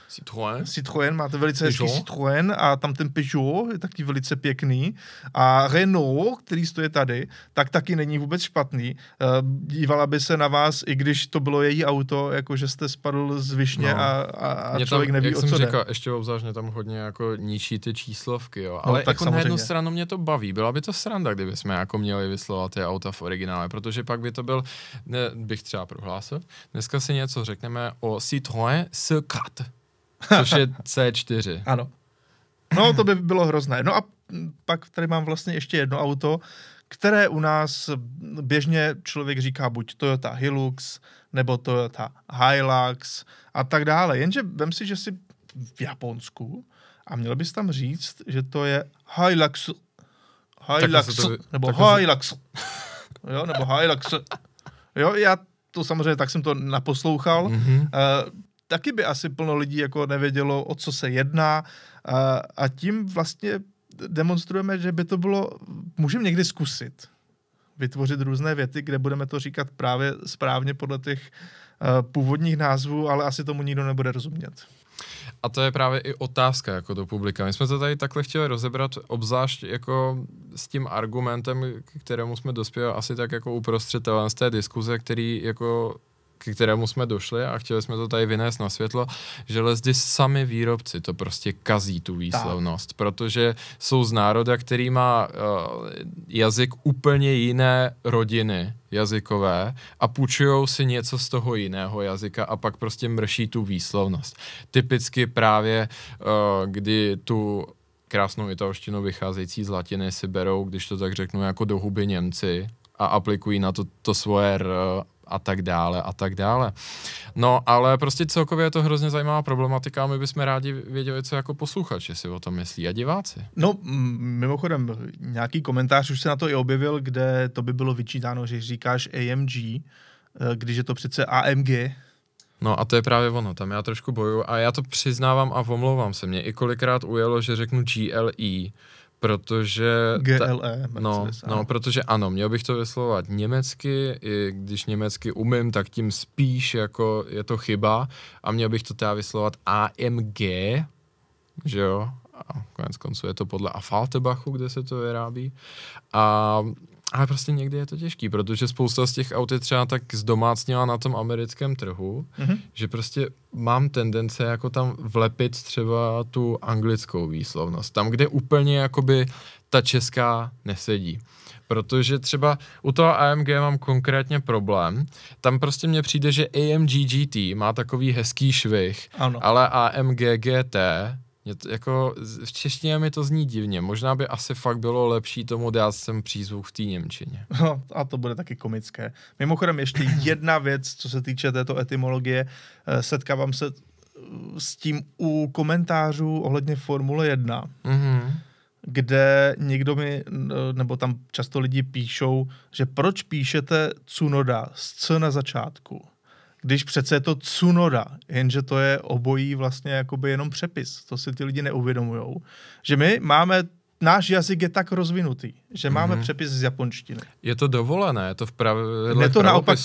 Citroën. Citroën, máte velice Peugeot. hezký Citroën a tam ten Peugeot je taky velice pěkný. A Renault, který stojí tady, tak taky není vůbec špatný. Eh, dívala by se na vás, i když to bylo její auto, jako že jste spadl z višně no. a, a, a Mě člověk tam, neví, jak o co jsem říkal, ještě obzážně tam hodně jako ničí ty číslovky, jo. No, Ale no, tak jako samozřejmě. na jednu stranu mě to baví. Byla by to sranda, kdyby jsme jako měli vyslovat ty auta v originále, protože pak by to byl, ne, bych třeba prohlásil, dneska si něco řekneme o Citroën C4 což je C4. Ano. No, to by bylo hrozné. No a pak tady mám vlastně ještě jedno auto, které u nás běžně člověk říká buď Toyota Hilux, nebo Toyota Hilux a tak dále. Jenže vem si, že jsi v Japonsku a měl bys tam říct, že to je Hilux. Hilux, to, nebo Hilux. Jo, nebo Hilux. Jo, já to samozřejmě tak jsem to naposlouchal. Mm-hmm taky by asi plno lidí jako nevědělo, o co se jedná a, a tím vlastně demonstrujeme, že by to bylo, můžeme někdy zkusit vytvořit různé věty, kde budeme to říkat právě správně podle těch uh, původních názvů, ale asi tomu nikdo nebude rozumět. A to je právě i otázka jako do publika. My jsme to tady takhle chtěli rozebrat, obzvlášť jako s tím argumentem, k kterému jsme dospěli asi tak jako uprostřed z té diskuze, který jako k kterému jsme došli a chtěli jsme to tady vynést na světlo, že lezdy sami výrobci to prostě kazí tu výslovnost, tak. protože jsou z národa, který má uh, jazyk úplně jiné rodiny jazykové a půjčují si něco z toho jiného jazyka a pak prostě mrší tu výslovnost. Typicky právě, uh, kdy tu krásnou italštinu vycházející z latiny si berou, když to tak řeknu, jako do huby Němci a aplikují na to, to svoje r a tak dále a tak dále. No ale prostě celkově je to hrozně zajímavá problematika a my bychom rádi věděli, co jako posluchači si o tom myslí a diváci. No mimochodem, nějaký komentář už se na to i objevil, kde to by bylo vyčítáno, že říkáš AMG, eh, když je to přece AMG, No a to je právě ono, tam já trošku boju a já to přiznávám a omlouvám se. Mě i kolikrát ujelo, že řeknu GLE, Protože... GLE, ta, e, no, no, protože ano, měl bych to vyslovovat německy, i když německy umím, tak tím spíš jako je to chyba a měl bych to teda vyslovovat AMG, že jo, a konec konců je to podle Afaltebachu, kde se to vyrábí. A ale prostě někdy je to těžký, protože spousta z těch aut je třeba tak zdomácněla na tom americkém trhu, mm-hmm. že prostě mám tendence jako tam vlepit třeba tu anglickou výslovnost. Tam, kde úplně jakoby ta česká nesedí. Protože třeba u toho AMG mám konkrétně problém. Tam prostě mně přijde, že AMG GT má takový hezký švih, ano. ale AMG GT mě to, jako v češtině mi to zní divně. Možná by asi fakt bylo lepší tomu dát sem přízvuk v té Němčině. No, a to bude taky komické. Mimochodem ještě jedna věc, co se týče této etymologie. Eh, setkávám se eh, s tím u komentářů ohledně Formule 1, mm-hmm. kde někdo mi, eh, nebo tam často lidi píšou, že proč píšete Cunoda s C na začátku když přece je to Cunoda, jenže to je obojí vlastně jakoby jenom přepis, to si ty lidi neuvědomují, že my máme náš jazyk je tak rozvinutý, že máme mm-hmm. přepis z japonštiny. Je to dovolené, je to v pravidle to Naopak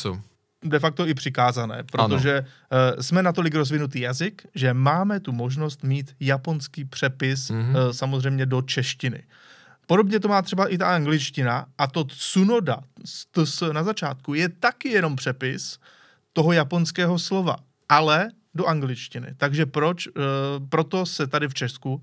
de facto i přikázané, protože ano. Eh, jsme natolik rozvinutý jazyk, že máme tu možnost mít japonský přepis mm-hmm. samozřejmě do češtiny. Podobně to má třeba i ta angličtina a to Tsunoda na začátku je taky jenom přepis toho japonského slova, ale do angličtiny. Takže proč? E, proto se tady v Česku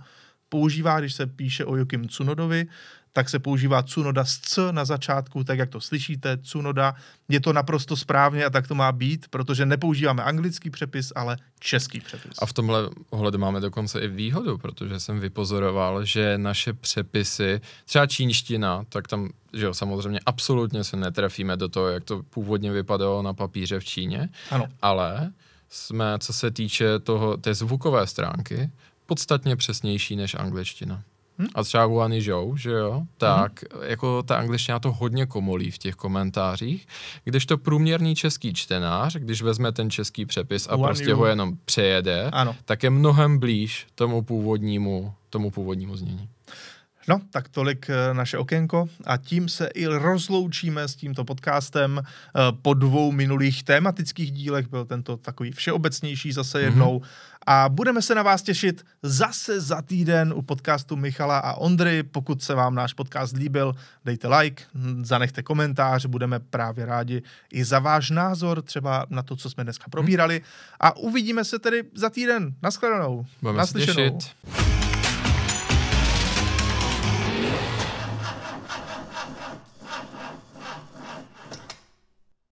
používá, když se píše o Jokim Tsunodovi, tak se používá Cunoda s C na začátku, tak jak to slyšíte, Cunoda. Je to naprosto správně a tak to má být, protože nepoužíváme anglický přepis, ale český přepis. A v tomhle ohledu máme dokonce i výhodu, protože jsem vypozoroval, že naše přepisy, třeba čínština, tak tam že jo, samozřejmě absolutně se netrefíme do toho, jak to původně vypadalo na papíře v Číně, ano. ale jsme, co se týče toho, té zvukové stránky, podstatně přesnější než angličtina. Hmm? A třeba Guany že jo, tak hmm. jako ta angličtina to hodně komolí v těch komentářích, když to průměrný český čtenář, když vezme ten český přepis a u prostě Yu. ho jenom přejede, ano. tak je mnohem blíž tomu původnímu, tomu původnímu znění. No, tak tolik eh, naše okénko a tím se i rozloučíme s tímto podcastem. Eh, po dvou minulých tématických dílech byl tento takový všeobecnější zase mhm. jednou mm-hmm. a budeme se na vás těšit zase za týden u podcastu Michala a Ondry. Pokud se vám náš podcast líbil, dejte like, zanechte komentář, budeme právě rádi i za váš názor třeba na to, co jsme dneska mhm. probírali a uvidíme se tedy za týden. Naschledanou. Budeme Naslyšenou. se těšit.